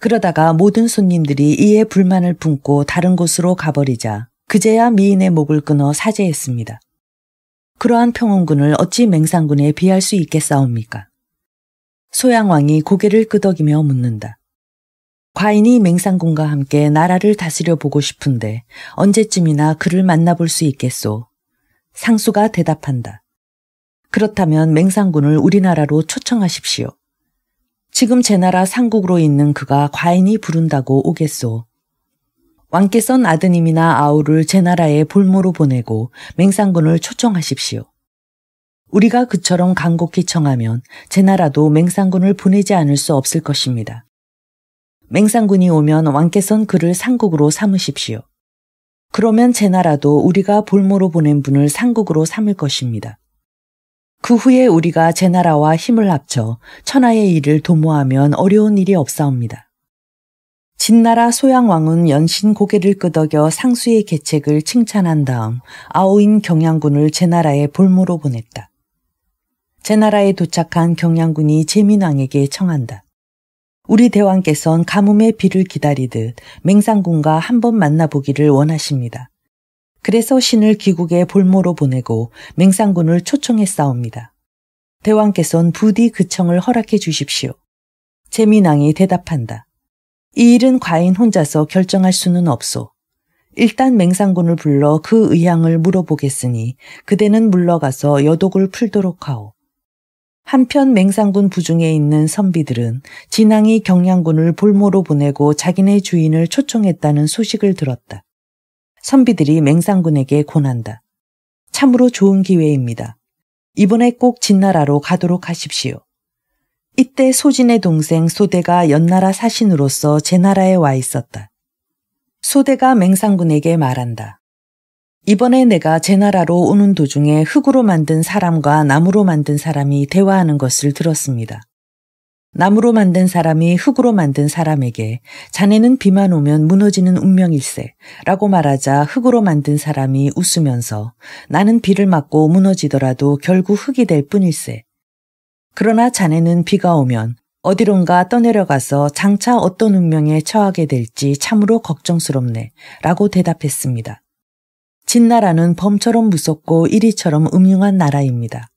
그러다가 모든 손님들이 이에 불만을 품고 다른 곳으로 가버리자 그제야 미인의 목을 끊어 사죄했습니다. 그러한 평원군을 어찌 맹상군에 비할 수 있겠사옵니까? 소양왕이 고개를 끄덕이며 묻는다. 과인이 맹상군과 함께 나라를 다스려 보고 싶은데 언제쯤이나 그를 만나볼 수 있겠소. 상수가 대답한다. 그렇다면 맹상군을 우리나라로 초청하십시오. 지금 제 나라 상국으로 있는 그가 과인이 부른다고 오겠소. 왕께선 아드님이나 아우를 제 나라의 볼모로 보내고 맹상군을 초청하십시오. 우리가 그처럼 간곡히 청하면 제 나라도 맹상군을 보내지 않을 수 없을 것입니다. 맹상군이 오면 왕께선 그를 상국으로 삼으십시오. 그러면 제 나라도 우리가 볼모로 보낸 분을 상국으로 삼을 것입니다. 그 후에 우리가 제 나라와 힘을 합쳐 천하의 일을 도모하면 어려운 일이 없사옵니다. 진나라 소양왕은 연신 고개를 끄덕여 상수의 계책을 칭찬한 다음 아오인 경양군을 제 나라의 볼모로 보냈다. 제 나라에 도착한 경양군이 재민왕에게 청한다. 우리 대왕께선 가뭄의 비를 기다리듯 맹상군과 한번 만나보기를 원하십니다. 그래서 신을 귀국의 볼모로 보내고 맹상군을 초청해 싸웁니다. 대왕께선 부디 그 청을 허락해 주십시오. 재민왕이 대답한다. 이 일은 과인 혼자서 결정할 수는 없소. 일단 맹상군을 불러 그 의향을 물어보겠으니 그대는 물러가서 여독을 풀도록 하오. 한편 맹상군 부중에 있는 선비들은 진앙이 경량군을 볼모로 보내고 자기네 주인을 초청했다는 소식을 들었다. 선비들이 맹상군에게 권한다. 참으로 좋은 기회입니다. 이번에 꼭 진나라로 가도록 하십시오. 이때 소진의 동생 소대가 연나라 사신으로서 제 나라에 와 있었다. 소대가 맹상군에게 말한다. 이번에 내가 제 나라로 오는 도중에 흙으로 만든 사람과 나무로 만든 사람이 대화하는 것을 들었습니다. 나무로 만든 사람이 흙으로 만든 사람에게 자네는 비만 오면 무너지는 운명일세 라고 말하자 흙으로 만든 사람이 웃으면서 나는 비를 맞고 무너지더라도 결국 흙이 될 뿐일세. 그러나 자네는 비가 오면 어디론가 떠내려가서 장차 어떤 운명에 처하게 될지 참으로 걱정스럽네 라고 대답했습니다. 진나라는 범처럼 무섭고 이리처럼 음흉한 나라입니다.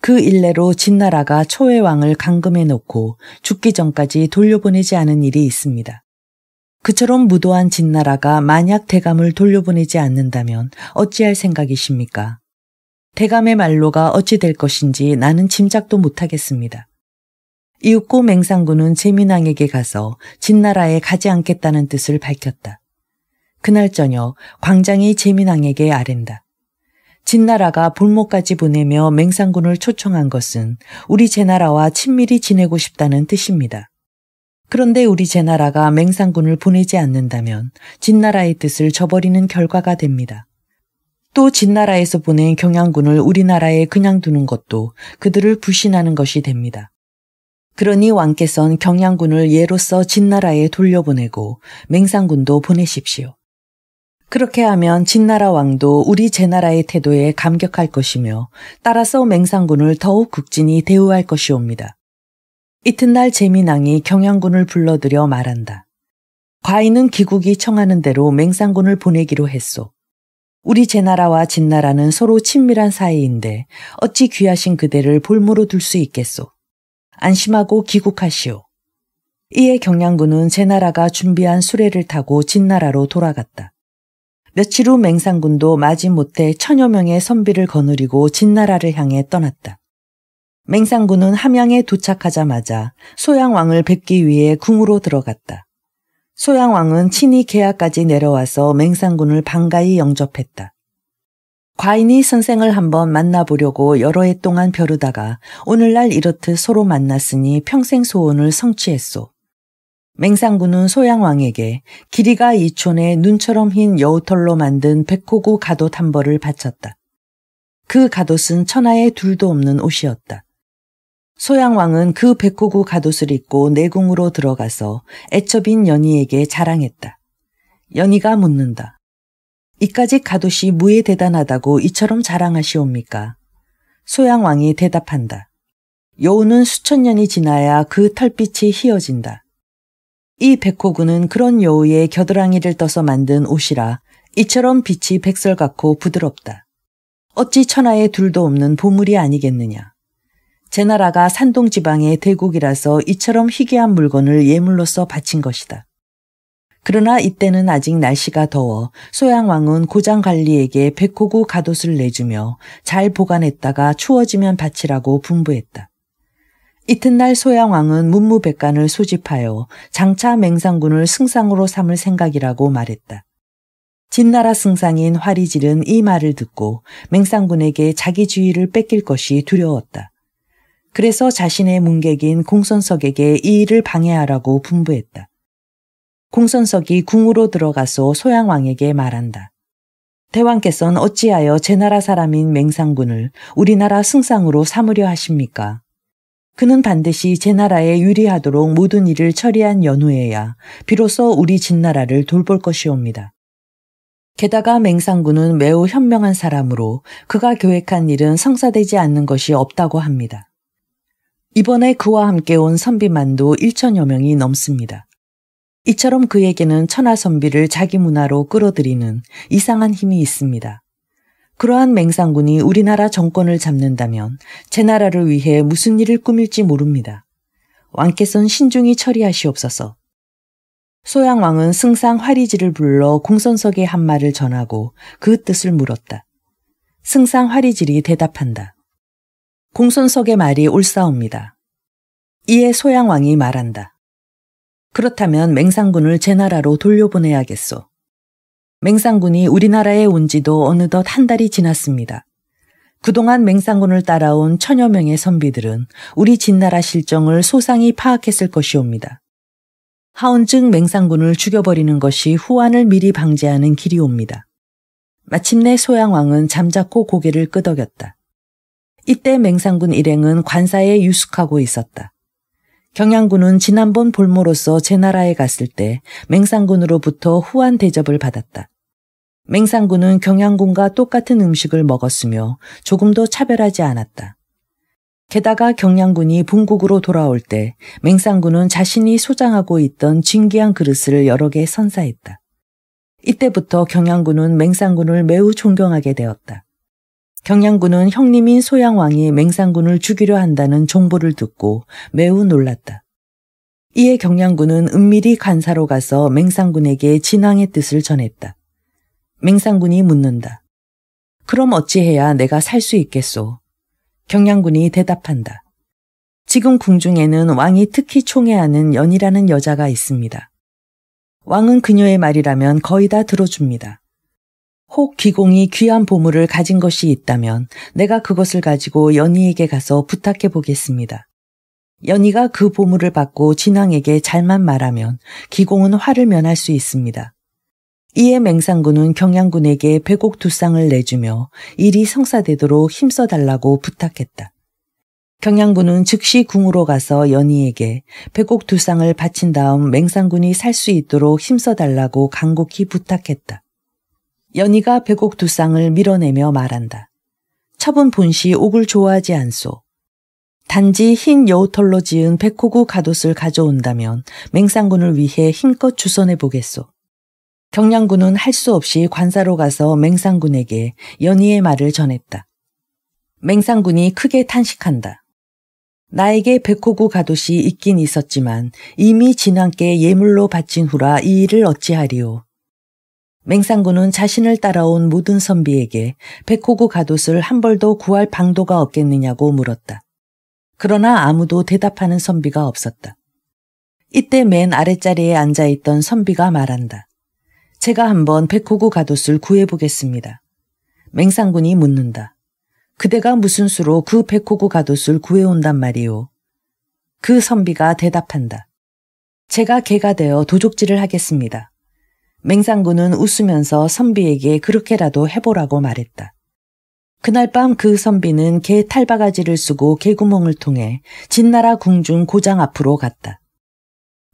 그 일례로 진나라가 초회 왕을 감금해 놓고 죽기 전까지 돌려보내지 않은 일이 있습니다. 그처럼 무도한 진나라가 만약 대감을 돌려보내지 않는다면 어찌할 생각이십니까? 대감의 말로가 어찌 될 것인지 나는 짐작도 못하겠습니다. 이윽고 맹상군은 재민왕에게 가서 진나라에 가지 않겠다는 뜻을 밝혔다. 그날 저녁 광장이 재민왕에게 아랜다. 진나라가 볼모까지 보내며 맹상군을 초청한 것은 우리 제나라와 친밀히 지내고 싶다는 뜻입니다. 그런데 우리 제나라가 맹상군을 보내지 않는다면 진나라의 뜻을 저버리는 결과가 됩니다. 또 진나라에서 보낸 경양군을 우리나라에 그냥 두는 것도 그들을 불신하는 것이 됩니다. 그러니 왕께선 경양군을 예로써 진나라에 돌려보내고 맹상군도 보내십시오. 그렇게 하면 진나라 왕도 우리 제나라의 태도에 감격할 것이며 따라서 맹상군을 더욱 극진히 대우할 것이옵니다. 이튿날 재민왕이 경양군을 불러들여 말한다. 과인은 기국이 청하는 대로 맹상군을 보내기로 했소. 우리 제나라와 진나라는 서로 친밀한 사이인데 어찌 귀하신 그대를 볼모로 둘 수 있겠소. 안심하고 귀국하시오. 이에 경양군은 제나라가 준비한 수레를 타고 진나라로 돌아갔다. 며칠 후 맹상군도 마지못해 천여 명의 선비를 거느리고 진나라를 향해 떠났다. 맹상군은 함양에 도착하자마자 소양왕을 뵙기 위해 궁으로 들어갔다. 소양왕은 친히 계약까지 내려와서 맹상군을 반가이 영접했다. 과인이 선생을 한번 만나보려고 여러 해 동안 벼르다가 오늘날 이렇듯 서로 만났으니 평생 소원을 성취했소. 맹상군은 소양왕에게 길이가 이촌의 눈처럼 흰 여우털로 만든 백호구 가옷 한 벌을 바쳤다. 그가옷은 천하에 둘도 없는 옷이었다. 소양왕은 그 백호구 가옷을 입고 내궁으로 들어가서 애처빈 연희에게 자랑했다. 연희가 묻는다. 이까지 가옷이 무에 대단하다고 이처럼 자랑하시옵니까? 소양왕이 대답한다. 여우는 수천 년이 지나야 그 털빛이 희어진다. 이 백호구는 그런 여우의 겨드랑이를 떠서 만든 옷이라 이처럼 빛이 백설 같고 부드럽다. 어찌 천하에 둘도 없는 보물이 아니겠느냐. 제 나라가 산동 지방의 대국이라서 이처럼 희귀한 물건을 예물로서 바친 것이다. 그러나 이때는 아직 날씨가 더워 소양왕은 고장 관리에게 백호구 갓옷을 내주며 잘 보관했다가 추워지면 바치라고 분부했다. 이튿날 소양왕은 문무백관을 소집하여 장차 맹상군을 승상으로 삼을 생각이라고 말했다. 진나라 승상인 화리질은 이 말을 듣고 맹상군에게 자기 주의를 뺏길 것이 두려웠다. 그래서 자신의 문객인 공선석에게 이 일을 방해하라고 분부했다. 공선석이 궁으로 들어가서 소양왕에게 말한다. 대왕께서는 어찌하여 제 나라 사람인 맹상군을 우리나라 승상으로 삼으려 하십니까? 그는 반드시 제 나라에 유리하도록 모든 일을 처리한 연후에야 비로소 우리 진나라를 돌볼 것이옵니다. 게다가 맹상군은 매우 현명한 사람으로 그가 계획한 일은 성사되지 않는 것이 없다고 합니다. 이번에 그와 함께 온 선비만도 1천여 명이 넘습니다. 이처럼 그에게는 천하 선비를 자기 문화로 끌어들이는 이상한 힘이 있습니다. 그러한 맹상군이 우리나라 정권을 잡는다면 제 나라를 위해 무슨 일을 꾸밀지 모릅니다. 왕께선 신중히 처리하시옵소서. 소양왕은 승상 화리지를 불러 공선석의 한 말을 전하고 그 뜻을 물었다. 승상 화리질이 대답한다. 공손석의 말이 옳사옵니다. 이에 소양왕이 말한다. 그렇다면 맹상군을 제 나라로 돌려보내야겠소. 맹상군이 우리나라에 온 지도 어느덧 한 달이 지났습니다. 그동안 맹상군을 따라온 천여 명의 선비들은 우리 진나라 실정을 소상히 파악했을 것이옵니다. 하운증 맹상군을 죽여버리는 것이 후한을 미리 방지하는 길이옵니다. 마침내 소양왕은 잠자코 고개를 끄덕였다. 이때 맹상군 일행은 관사에 유숙하고 있었다. 경양군은 지난번 볼모로서 제 나라에 갔을 때 맹상군으로부터 후한 대접을 받았다. 맹상군은 경양군과 똑같은 음식을 먹었으며 조금도 차별하지 않았다. 게다가 경양군이 본국으로 돌아올 때 맹상군은 자신이 소장하고 있던 진귀한 그릇을 여러 개 선사했다. 이때부터 경양군은 맹상군을 매우 존경하게 되었다. 경양군은 형님인 소양왕이 맹상군을 죽이려 한다는 정보를 듣고 매우 놀랐다. 이에 경양군은 은밀히 간사로 가서 맹상군에게 진왕의 뜻을 전했다. 맹상군이 묻는다. 그럼 어찌해야 내가 살 수 있겠소? 경량군이 대답한다. 지금 궁중에는 왕이 특히 총애하는 연이라는 여자가 있습니다. 왕은 그녀의 말이라면 거의 다 들어줍니다. 혹 기공이 귀한 보물을 가진 것이 있다면 내가 그것을 가지고 연희에게 가서 부탁해 보겠습니다. 연희가 그 보물을 받고 진왕에게 잘만 말하면 기공은 화를 면할 수 있습니다. 이에 맹상군은 경양군에게 백옥 두 쌍을 내주며 일이 성사되도록 힘써달라고 부탁했다. 경양군은 즉시 궁으로 가서 연희에게 백옥 두 쌍을 바친 다음 맹상군이 살 수 있도록 힘써달라고 간곡히 부탁했다. 연희가 백옥 두 쌍을 밀어내며 말한다. 처분 본시 옥을 좋아하지 않소. 단지 흰 여우털로 지은 백호구 갓옷을 가져온다면 맹상군을 위해 힘껏 주선해 보겠소. 경량군은 할 수 없이 관사로 가서 맹상군에게 연희의 말을 전했다. 맹상군이 크게 탄식한다. 나에게 백호구 가도시 있긴 있었지만 이미 진왕께 예물로 바친 후라 이 일을 어찌하리오. 맹상군은 자신을 따라온 모든 선비에게 백호구 가돛을 한 벌도 구할 방도가 없겠느냐고 물었다. 그러나 아무도 대답하는 선비가 없었다. 이때 맨 아랫자리에 앉아있던 선비가 말한다. 제가 한번 백호구 가도술 구해보겠습니다. 맹상군이 묻는다. 그대가 무슨 수로 그 백호구 가도술 구해온단 말이오. 그 선비가 대답한다. 제가 개가 되어 도적질을 하겠습니다. 맹상군은 웃으면서 선비에게 그렇게라도 해보라고 말했다. 그날 밤 그 선비는 개 탈바가지를 쓰고 개구멍을 통해 진나라 궁중 고장 앞으로 갔다.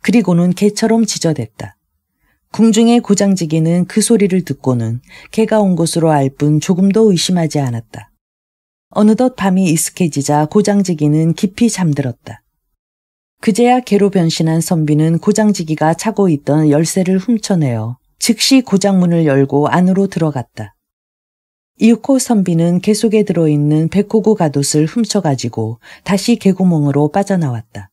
그리고는 개처럼 지저댔다. 궁중의 고장지기는 그 소리를 듣고는 개가 온 것으로 알 뿐 조금도 의심하지 않았다. 어느덧 밤이 익숙해지자 고장지기는 깊이 잠들었다. 그제야 개로 변신한 선비는 고장지기가 차고 있던 열쇠를 훔쳐내어 즉시 고장문을 열고 안으로 들어갔다. 이윽고 선비는 개 속에 들어있는 백호구 가옷을 훔쳐가지고 다시 개구멍으로 빠져나왔다.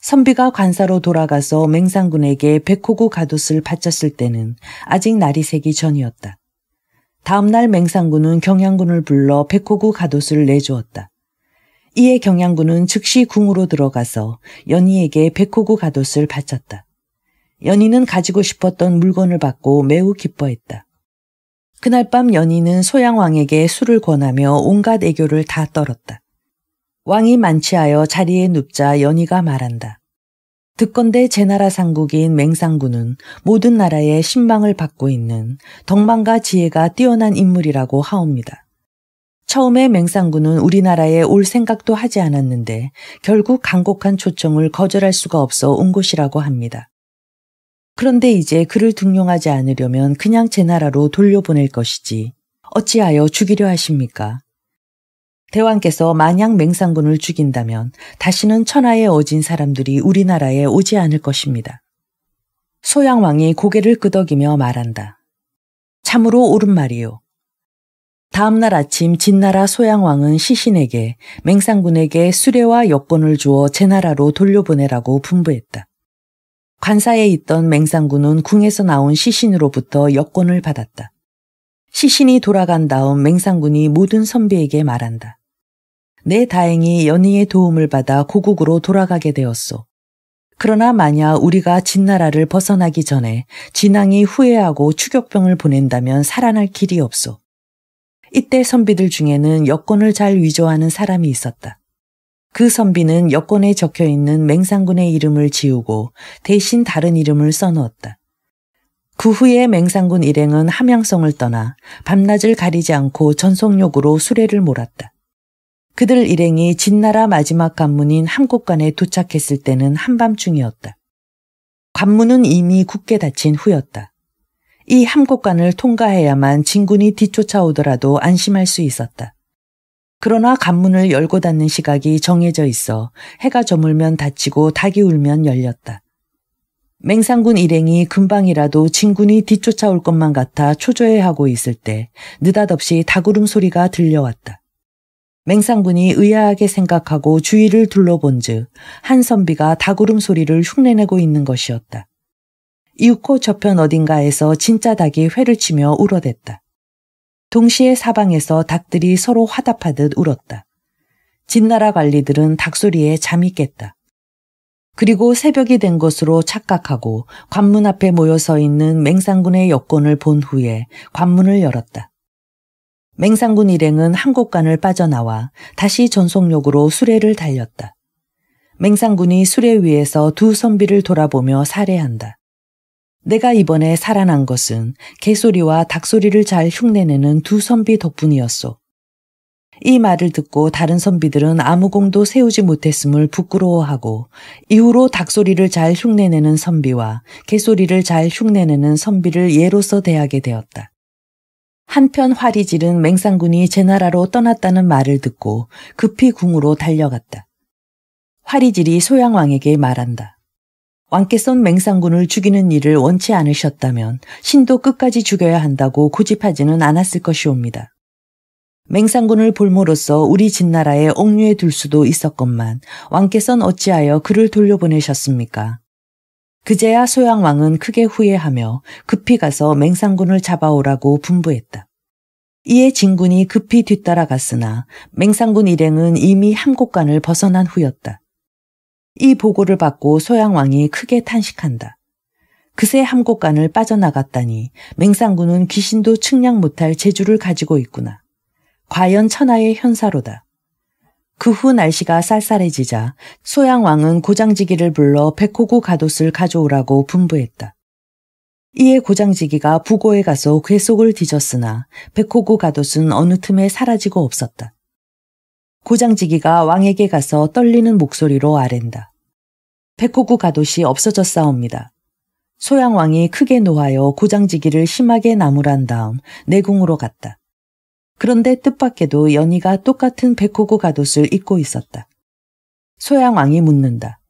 선비가 관사로 돌아가서 맹상군에게 백호구 가돛을 바쳤을 때는 아직 날이 새기 전이었다. 다음날 맹상군은 경양군을 불러 백호구 가돛을 내주었다. 이에 경양군은 즉시 궁으로 들어가서 연희에게 백호구 가돛을 바쳤다. 연희는 가지고 싶었던 물건을 받고 매우 기뻐했다. 그날 밤 연희는 소양왕에게 술을 권하며 온갖 애교를 다 떨었다. 왕이 만취하여 자리에 눕자 연희가 말한다. 듣건대 제나라 상국인 맹상군은 모든 나라의 신망을 받고 있는 덕망과 지혜가 뛰어난 인물이라고 하옵니다. 처음에 맹상군은 우리나라에 올 생각도 하지 않았는데 결국 간곡한 초청을 거절할 수가 없어 온 곳이라고 합니다. 그런데 이제 그를 등용하지 않으려면 그냥 제 나라로 돌려보낼 것이지 어찌하여 죽이려 하십니까? 대왕께서 만약 맹상군을 죽인다면 다시는 천하에 어진 사람들이 우리나라에 오지 않을 것입니다. 소양왕이 고개를 끄덕이며 말한다. 참으로 옳은 말이요. 다음날 아침 진나라 소양왕은 시신에게 맹상군에게 수레와 여권을 주어 제 나라로 돌려보내라고 분부했다. 관사에 있던 맹상군은 궁에서 나온 시신으로부터 여권을 받았다. 시신이 돌아간 다음 맹상군이 모든 선비에게 말한다. 내 다행히 연희의 도움을 받아 고국으로 돌아가게 되었소. 그러나 만약 우리가 진나라를 벗어나기 전에 진왕이 후회하고 추격병을 보낸다면 살아날 길이 없소. 이때 선비들 중에는 여권을 잘 위조하는 사람이 있었다. 그 선비는 여권에 적혀 있는 맹상군의 이름을 지우고 대신 다른 이름을 써넣었다. 그 후에 맹상군 일행은 함양성을 떠나 밤낮을 가리지 않고 전속력으로 수레를 몰았다. 그들 일행이 진나라 마지막 관문인 함곡관에 도착했을 때는 한밤중이었다. 관문은 이미 굳게 닫힌 후였다. 이 함곡관을 통과해야만 진군이 뒤쫓아오더라도 안심할 수 있었다. 그러나 관문을 열고 닫는 시각이 정해져 있어 해가 저물면 닫히고 닭이 울면 열렸다. 맹상군 일행이 금방이라도 진군이 뒤쫓아올 것만 같아 초조해하고 있을 때 느닷없이 닭울음 소리가 들려왔다. 맹상군이 의아하게 생각하고 주위를 둘러본즉 한 선비가 닭울음 소리를 흉내내고 있는 것이었다. 이윽고 저편 어딘가에서 진짜 닭이 회를 치며 울어댔다. 동시에 사방에서 닭들이 서로 화답하듯 울었다. 진나라 관리들은 닭소리에 잠이 깼다. 그리고 새벽이 된 것으로 착각하고 관문 앞에 모여서 있는 맹상군의 여권을 본 후에 관문을 열었다. 맹상군 일행은 한곡간을 빠져나와 다시 전속력으로 수레를 달렸다. 맹상군이 수레 위에서 두 선비를 돌아보며 살해한다. 내가 이번에 살아난 것은 개소리와 닭소리를 잘 흉내내는 두 선비 덕분이었소. 이 말을 듣고 다른 선비들은 아무 공도 세우지 못했음을 부끄러워하고 이후로 닭소리를 잘 흉내내는 선비와 개소리를 잘 흉내내는 선비를 예로서 대하게 되었다. 한편 활이 지른 맹상군이 제 나라로 떠났다는 말을 듣고 급히 궁으로 달려갔다. 화리질이 소양왕에게 말한다. 왕께선 맹상군을 죽이는 일을 원치 않으셨다면 신도 끝까지 죽여야 한다고 고집하지는 않았을 것이옵니다. 맹상군을 볼모로써 우리 진나라에 옥류에 둘 수도 있었건만 왕께선 어찌하여 그를 돌려보내셨습니까? 그제야 소양왕은 크게 후회하며 급히 가서 맹상군을 잡아오라고 분부했다. 이에 진군이 급히 뒤따라갔으나 맹상군 일행은 이미 함곡간을 벗어난 후였다. 이 보고를 받고 소양왕이 크게 탄식한다. 그새 함곡간을 빠져나갔다니 맹상군은 귀신도 측량 못할 재주를 가지고 있구나. 과연 천하의 현사로다. 그후 날씨가 쌀쌀해지자 소양왕은 고장지기를 불러 백호구 가돛을 가져오라고 분부했다. 이에 고장지기가 부고에 가서 괴속을 뒤졌으나 백호구 가돛은 어느 틈에 사라지고 없었다. 고장지기가 왕에게 가서 떨리는 목소리로 아랜다. 백호구 가돛이 없어졌사옵니다. 소양왕이 크게 노하여 고장지기를 심하게 나무란 다음 내궁으로 갔다. 그런데 뜻밖에도 연희가 똑같은 백호구 갓옷을 입고 있었다. 소양왕이 묻는다.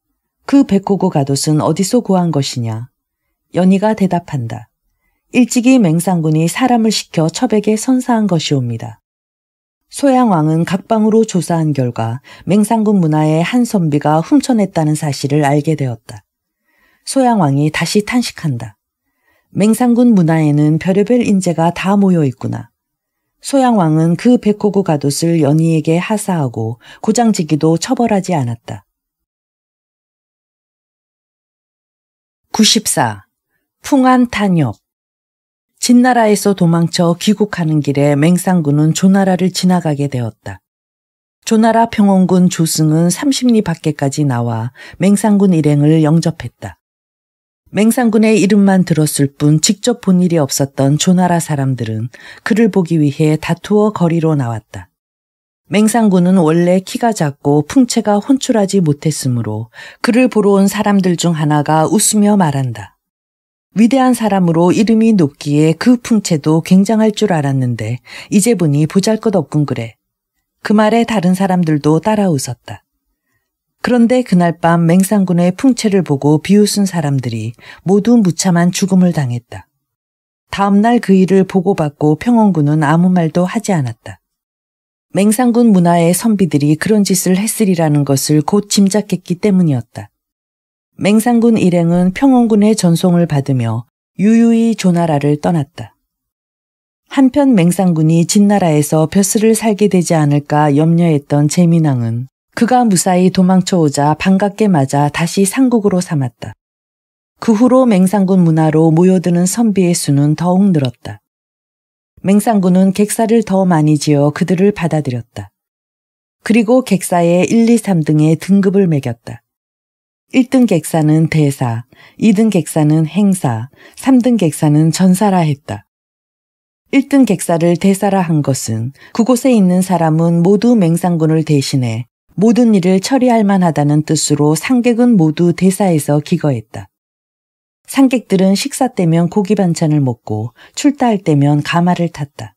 그 백호구 갓옷은 어디서 구한 것이냐? 연희가 대답한다. 일찍이 맹상군이 사람을 시켜 첩에게 선사한 것이옵니다. 소양왕은 각방으로 조사한 결과 맹상군 문화의 한 선비가 훔쳐냈다는 사실을 알게 되었다. 소양왕이 다시 탄식한다. 맹상군 문화에는 별의별 인재가 다 모여 있구나. 소양왕은 그 백호구 가돛을 연희에게 하사하고 고장지기도 처벌하지 않았다. 94. 풍안 탄엽 진나라에서 도망쳐 귀국하는 길에 맹상군은 조나라를 지나가게 되었다. 조나라 평원군 조승은 30리 밖에까지 나와 맹상군 일행을 영접했다. 맹상군의 이름만 들었을 뿐 직접 본 일이 없었던 조나라 사람들은 그를 보기 위해 다투어 거리로 나왔다. 맹상군은 원래 키가 작고 풍채가 혼출하지 못했으므로 그를 보러 온 사람들 중 하나가 웃으며 말한다. 위대한 사람으로 이름이 높기에 그 풍채도 굉장할 줄 알았는데 이제 보니 보잘것없군 그래. 그 말에 다른 사람들도 따라 웃었다. 그런데 그날 밤 맹상군의 풍채를 보고 비웃은 사람들이 모두 무참한 죽음을 당했다. 다음날 그 일을 보고받고 평원군은 아무 말도 하지 않았다. 맹상군 문화의 선비들이 그런 짓을 했으리라는 것을 곧 짐작했기 때문이었다. 맹상군 일행은 평원군의 전송을 받으며 유유히 조나라를 떠났다. 한편 맹상군이 진나라에서 벼슬을 살게 되지 않을까 염려했던 재민왕은 그가 무사히 도망쳐 오자 반갑게 맞아 다시 상국으로 삼았다. 그 후로 맹상군 문화로 모여드는 선비의 수는 더욱 늘었다. 맹상군은 객사를 더 많이 지어 그들을 받아들였다. 그리고 객사에 1, 2, 3등의 등급을 매겼다. 1등 객사는 대사, 2등 객사는 행사, 3등 객사는 전사라 했다. 1등 객사를 대사라 한 것은 그곳에 있는 사람은 모두 맹상군을 대신해 모든 일을 처리할 만하다는 뜻으로 상객은 모두 대사에서 기거했다. 상객들은 식사 때면 고기 반찬을 먹고 출타할 때면 가마를 탔다.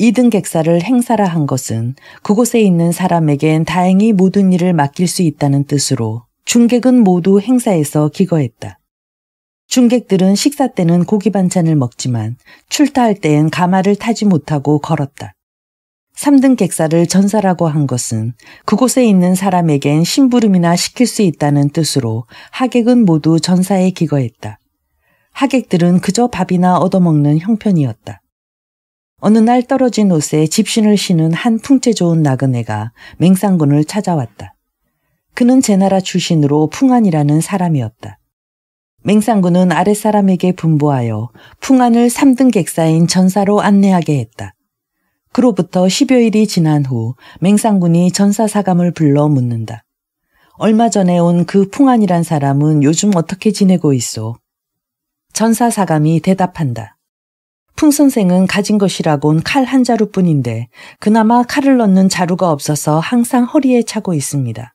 2등 객사를 행사라 한 것은 그곳에 있는 사람에겐 다행히 모든 일을 맡길 수 있다는 뜻으로 중객은 모두 행사에서 기거했다. 중객들은 식사 때는 고기 반찬을 먹지만 출타할 때엔 가마를 타지 못하고 걸었다. 3등 객사를 전사라고 한 것은 그곳에 있는 사람에겐 심부름이나 시킬 수 있다는 뜻으로 하객은 모두 전사에 기거했다. 하객들은 그저 밥이나 얻어먹는 형편이었다. 어느 날 떨어진 옷에 집신을 신은 한 풍채 좋은 나그네가 맹상군을 찾아왔다. 그는 제나라 출신으로 풍안이라는 사람이었다. 맹상군은 아랫사람에게 분부하여 풍안을 3등 객사인 전사로 안내하게 했다. 그로부터 10여일이 지난 후 맹상군이 전사사감을 불러 묻는다. 얼마 전에 온 그 풍안이란 사람은 요즘 어떻게 지내고 있어? 전사사감이 대답한다. 풍 선생은 가진 것이라곤 칼 한 자루뿐인데 그나마 칼을 넣는 자루가 없어서 항상 허리에 차고 있습니다.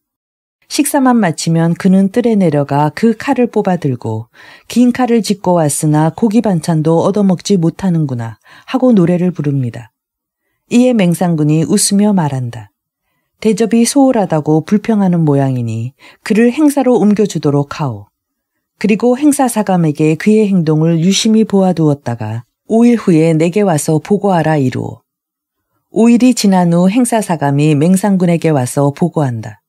식사만 마치면 그는 뜰에 내려가 그 칼을 뽑아들고 긴 칼을 짚고 왔으나 고기 반찬도 얻어먹지 못하는구나 하고 노래를 부릅니다. 이에 맹상군이 웃으며 말한다. 대접이 소홀하다고 불평하는 모양이니 그를 행사로 옮겨주도록 하오. 그리고 행사사감에게 그의 행동을 유심히 보아두었다가 5일 후에 내게 와서 보고하라 이루오. 5일이 지난 후 행사사감이 맹상군에게 와서 보고한다.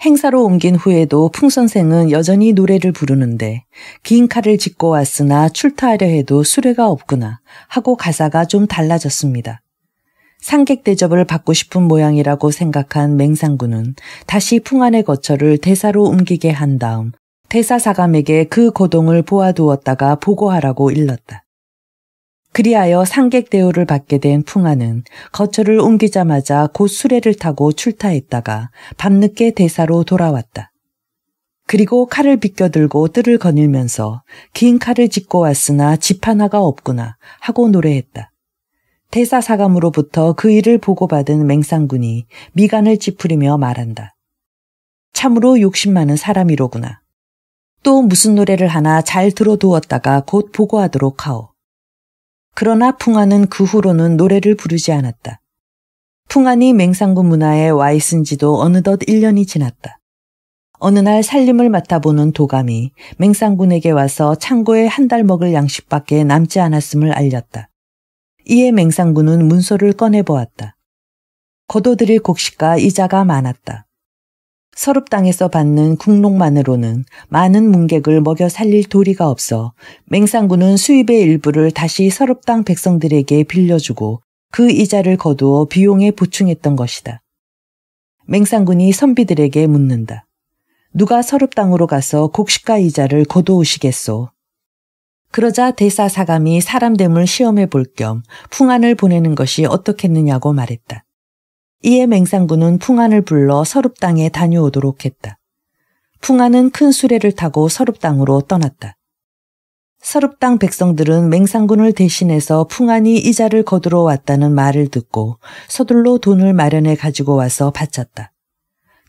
행사로 옮긴 후에도 풍선생은 여전히 노래를 부르는데 긴 칼을 짚고 왔으나 출타하려 해도 수레가 없구나 하고 가사가 좀 달라졌습니다. 상객 대접을 받고 싶은 모양이라고 생각한 맹상군은 다시 풍안의 거처를 대사로 옮기게 한 다음 대사사감에게 그 고동을 보아두었다가 보고하라고 일렀다. 그리하여 상객 대우를 받게 된 풍안은 거처를 옮기자마자 곧 수레를 타고 출타했다가 밤늦게 대사로 돌아왔다. 그리고 칼을 비껴들고 뜰을 거닐면서 긴 칼을 짚고 왔으나 집 하나가 없구나 하고 노래했다. 대사사감으로부터 그 일을 보고받은 맹상군이 미간을 찌푸리며 말한다. 참으로 욕심 많은 사람이로구나. 또 무슨 노래를 하나 잘 들어두었다가 곧 보고하도록 하오. 그러나 풍안은 그 후로는 노래를 부르지 않았다. 풍안이 맹상군 문화에 와 있은 지도 어느덧 1년이 지났다. 어느 날 살림을 맡아보는 도감이 맹상군에게 와서 창고에 한 달 먹을 양식밖에 남지 않았음을 알렸다. 이에 맹상군은 문서를 꺼내보았다. 거둬들일 곡식과 이자가 많았다. 서럽 당에서 받는 국록만으로는 많은 문객을 먹여 살릴 도리가 없어 맹상군은 수입의 일부를 다시 서럽 당 백성들에게 빌려주고 그 이자를 거두어 비용에 보충했던 것이다. 맹상군이 선비들에게 묻는다. 누가 서럽 당으로 가서 곡식과 이자를 거두오시겠소? 그러자 대사사감이 사람됨을 시험해 볼 겸 풍안을 보내는 것이 어떻겠느냐고 말했다. 이에 맹상군은 풍안을 불러 서룹 당에 다녀오도록 했다. 풍안은 큰 수레를 타고 서룹 당으로 떠났다. 서룹 당 백성들은 맹상군을 대신해서 풍안이 이자를 거두러 왔다는 말을 듣고 서둘러 돈을 마련해 가지고 와서 바쳤다.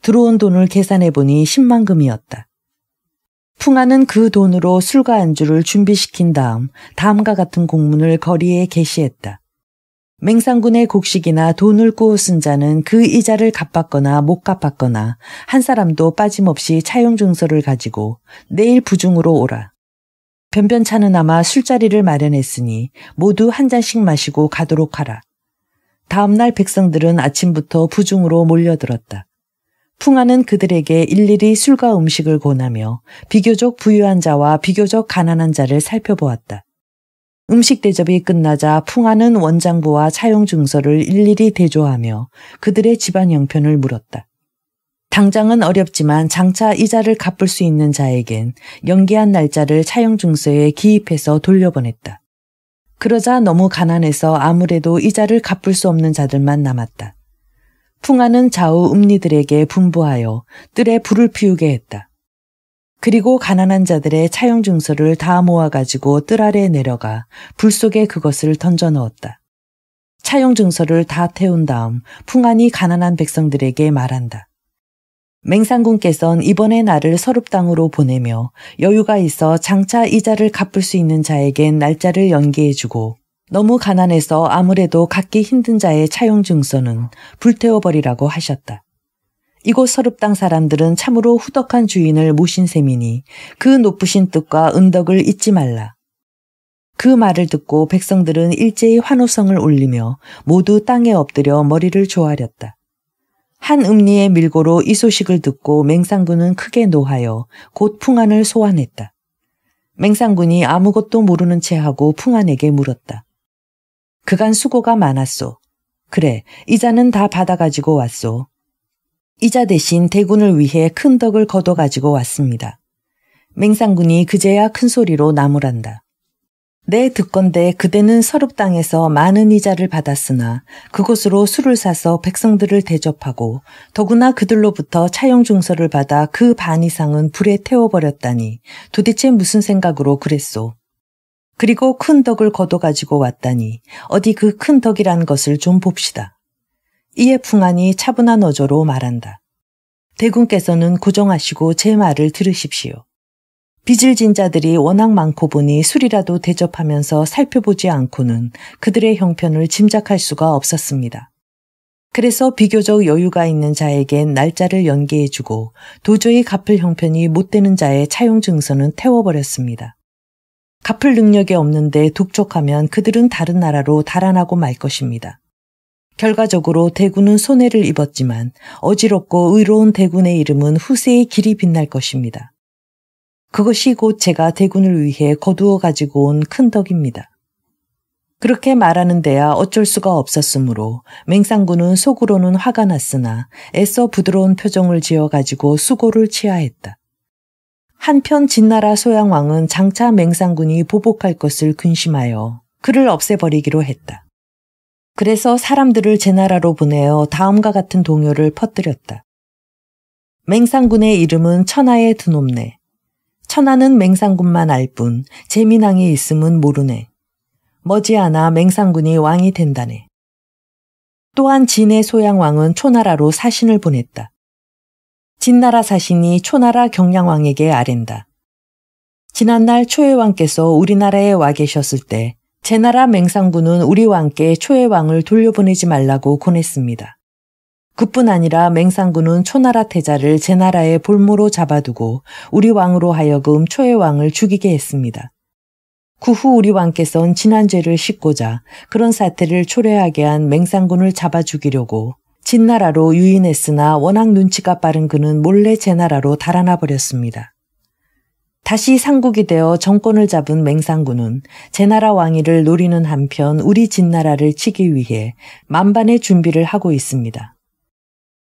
들어온 돈을 계산해 보니 10만금이었다. 풍하는 그 돈으로 술과 안주를 준비시킨 다음 다음과 같은 공문을 거리에 게시했다. 맹상군의 곡식이나 돈을 꾸어 쓴 자는 그 이자를 갚았거나 못 갚았거나 한 사람도 빠짐없이 차용증서를 가지고 내일 부중으로 오라. 변변찮은 아마 술자리를 마련했으니 모두 한 잔씩 마시고 가도록 하라. 다음날 백성들은 아침부터 부중으로 몰려들었다. 풍하는 그들에게 일일이 술과 음식을 권하며 비교적 부유한 자와 비교적 가난한 자를 살펴보았다. 음식 대접이 끝나자 풍하는 원장부와 차용 증서를 일일이 대조하며 그들의 집안 형편을 물었다. 당장은 어렵지만 장차 이자를 갚을 수 있는 자에겐 연기한 날짜를 차용 증서에 기입해서 돌려보냈다. 그러자 너무 가난해서 아무래도 이자를 갚을 수 없는 자들만 남았다. 풍하는 좌우 음리들에게 분부하여 뜰에 불을 피우게 했다. 그리고 가난한 자들의 차용 증서를 다 모아가지고 뜰 아래 내려가 불 속에 그것을 던져 넣었다. 차용 증서를 다 태운 다음 풍안이 가난한 백성들에게 말한다. 맹상군께선 이번에 나를 서룹 당으로 보내며 여유가 있어 장차 이자를 갚을 수 있는 자에겐 날짜를 연기해주고 너무 가난해서 아무래도 갖기 힘든 자의 차용 증서는 불태워버리라고 하셨다. 이곳 서릅당 사람들은 참으로 후덕한 주인을 모신 셈이니 그 높으신 뜻과 은덕을 잊지 말라. 그 말을 듣고 백성들은 일제히 환호성을 올리며 모두 땅에 엎드려 머리를 조아렸다. 한 음리의 밀고로 이 소식을 듣고 맹상군은 크게 노하여 곧 풍안을 소환했다. 맹상군이 아무것도 모르는 채 하고 풍안에게 물었다. 그간 수고가 많았소. 그래, 이자는 다 받아가지고 왔소. 이자 대신 대군을 위해 큰 덕을 걷어가지고 왔습니다. 맹상군이 그제야 큰 소리로 나무란다. 내 네, 듣건대 그대는 서럽 땅에서 많은 이자를 받았으나 그곳으로 술을 사서 백성들을 대접하고 더구나 그들로부터 차용 중서를 받아 그 반 이상은 불에 태워버렸다니 도대체 무슨 생각으로 그랬소. 그리고 큰 덕을 거둬 가지고 왔다니 어디 그 큰 덕이란 것을 좀 봅시다. 이에 풍안이 차분한 어조로 말한다. 대군께서는 고정하시고 제 말을 들으십시오. 빚을 진 자들이 워낙 많고 보니 술이라도 대접하면서 살펴보지 않고는 그들의 형편을 짐작할 수가 없었습니다. 그래서 비교적 여유가 있는 자에겐 날짜를 연기해주고 도저히 갚을 형편이 못 되는 자의 차용 증서는 태워버렸습니다. 갚을 능력이 없는데 독촉하면 그들은 다른 나라로 달아나고 말 것입니다. 결과적으로 대군은 손해를 입었지만 어지럽고 의로운 대군의 이름은 후세의 길이 빛날 것입니다. 그것이 곧 제가 대군을 위해 거두어 가지고 온 큰 덕입니다. 그렇게 말하는 데야 어쩔 수가 없었으므로 맹상군은 속으로는 화가 났으나 애써 부드러운 표정을 지어 가지고 수고를 취하했다. 한편 진나라 소양왕은 장차 맹상군이 보복할 것을 근심하여 그를 없애버리기로 했다. 그래서 사람들을 제 나라로 보내어 다음과 같은 동요를 퍼뜨렸다. 맹상군의 이름은 천하에 드높네. 천하는 맹상군만 알 뿐 재민왕이 있음은 모르네. 머지않아 맹상군이 왕이 된다네. 또한 진의 소양왕은 초나라로 사신을 보냈다. 진나라 사신이 초나라 경량왕에게 아랜다. 지난날 초혜왕께서 우리나라에 와 계셨을 때 제나라 맹상군은 우리 왕께 초혜왕을 돌려보내지 말라고 권했습니다. 그뿐 아니라 맹상군은 초나라 태자를 제나라의 볼모로 잡아두고 우리 왕으로 하여금 초혜왕을 죽이게 했습니다. 그 후 우리 왕께서는 지난 죄를 씻고자 그런 사태를 초래하게 한 맹상군을 잡아 죽이려고 진나라로 유인했으나 워낙 눈치가 빠른 그는 몰래 제 나라로 달아나 버렸습니다. 다시 상국이 되어 정권을 잡은 맹상군은 제나라 왕위를 노리는 한편 우리 진나라를 치기 위해 만반의 준비를 하고 있습니다.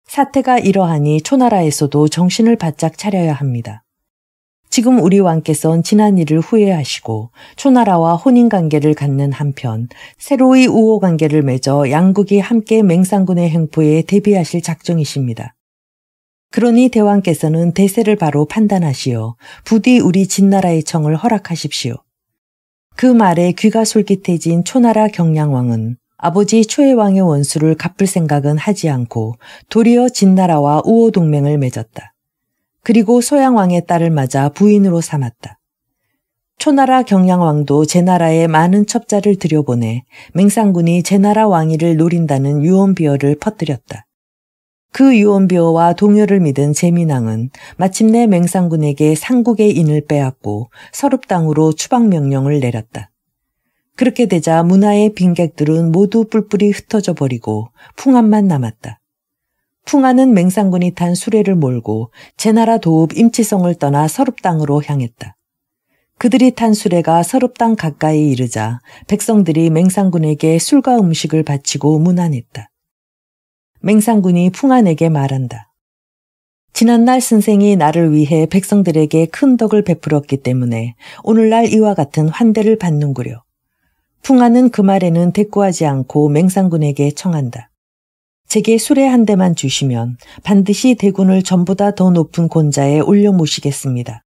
사태가 이러하니 초나라에서도 정신을 바짝 차려야 합니다. 지금 우리 왕께서는 지난 일을 후회하시고 초나라와 혼인관계를 갖는 한편 새로이 우호관계를 맺어 양국이 함께 맹상군의 행포에 대비하실 작정이십니다. 그러니 대왕께서는 대세를 바로 판단하시어 부디 우리 진나라의 청을 허락하십시오. 그 말에 귀가 솔깃해진 초나라 경량왕은 아버지 초혜왕의 원수를 갚을 생각은 하지 않고 도리어 진나라와 우호동맹을 맺었다. 그리고 소양왕의 딸을 맞아 부인으로 삼았다. 초나라 경량왕도제 나라에 많은 첩자를 들여보내 맹상군이 제 나라 왕위를 노린다는 유언비어를 퍼뜨렸다. 그 유언비어와 동요를 믿은 재민왕은 마침내 맹상군에게 상국의 인을 빼앗고 서럽당으로 추방명령을 내렸다. 그렇게 되자 문화의 빈객들은 모두 뿔뿔이 흩어져 버리고 풍암만 남았다. 풍하는 맹상군이 탄 수레를 몰고 제나라 도읍 임치성을 떠나 서릅당으로 향했다. 그들이 탄 수레가 서릅당 가까이 이르자 백성들이 맹상군에게 술과 음식을 바치고 문안했다. 맹상군이 풍안에게 말한다. 지난날 선생이 나를 위해 백성들에게 큰 덕을 베풀었기 때문에 오늘날 이와 같은 환대를 받는구려. 풍안은 그 말에는 대꾸하지 않고 맹상군에게 청한다. 제게 술에 한 대만 주시면 반드시 대군을 전보다 더 높은 권자에 올려 모시겠습니다.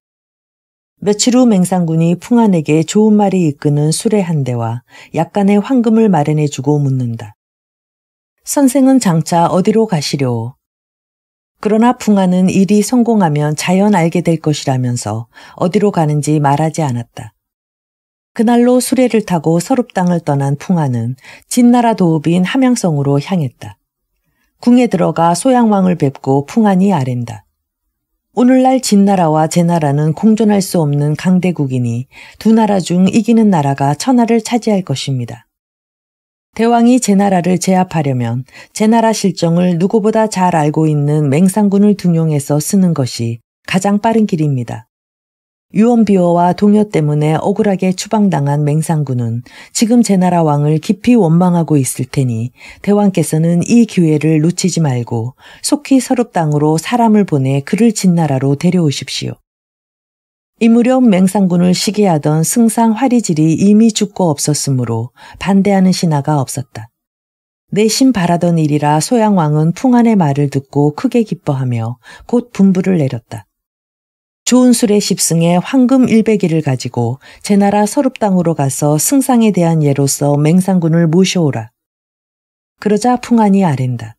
며칠 후 맹상군이 풍안에게 좋은 말이 이끄는 술의 한 대와 약간의 황금을 마련해 주고 묻는다. 선생은 장차 어디로 가시려. 그러나 풍안은 일이 성공하면 자연 알게 될 것이라면서 어디로 가는지 말하지 않았다. 그날로 수레를 타고 서룹 땅을 떠난 풍안은 진나라 도읍인 함양성으로 향했다. 궁에 들어가 소양왕을 뵙고 풍안이 아랜다. 오늘날 진나라와 제나라는 공존할 수 없는 강대국이니 두 나라 중 이기는 나라가 천하를 차지할 것입니다. 대왕이 제나라를 제압하려면 제나라 실정을 누구보다 잘 알고 있는 맹상군을 등용해서 쓰는 것이 가장 빠른 길입니다. 유언비어와 동요 때문에 억울하게 추방당한 맹상군은 지금 제나라 왕을 깊이 원망하고 있을 테니 대왕께서는 이 기회를 놓치지 말고 속히 서럽 당으로 사람을 보내 그를 진나라로 데려오십시오. 이 무렵 맹상군을 시기하던 승상 화리질이 이미 죽고 없었으므로 반대하는 신하가 없었다. 내심 바라던 일이라 소양왕은 풍안의 말을 듣고 크게 기뻐하며 곧 분부를 내렸다. 좋은 술의 십승에 황금 1백0를 가지고 제 나라 서룹 땅으로 가서 승상에 대한 예로서 맹상군을 모셔오라. 그러자 풍안이 아랜다.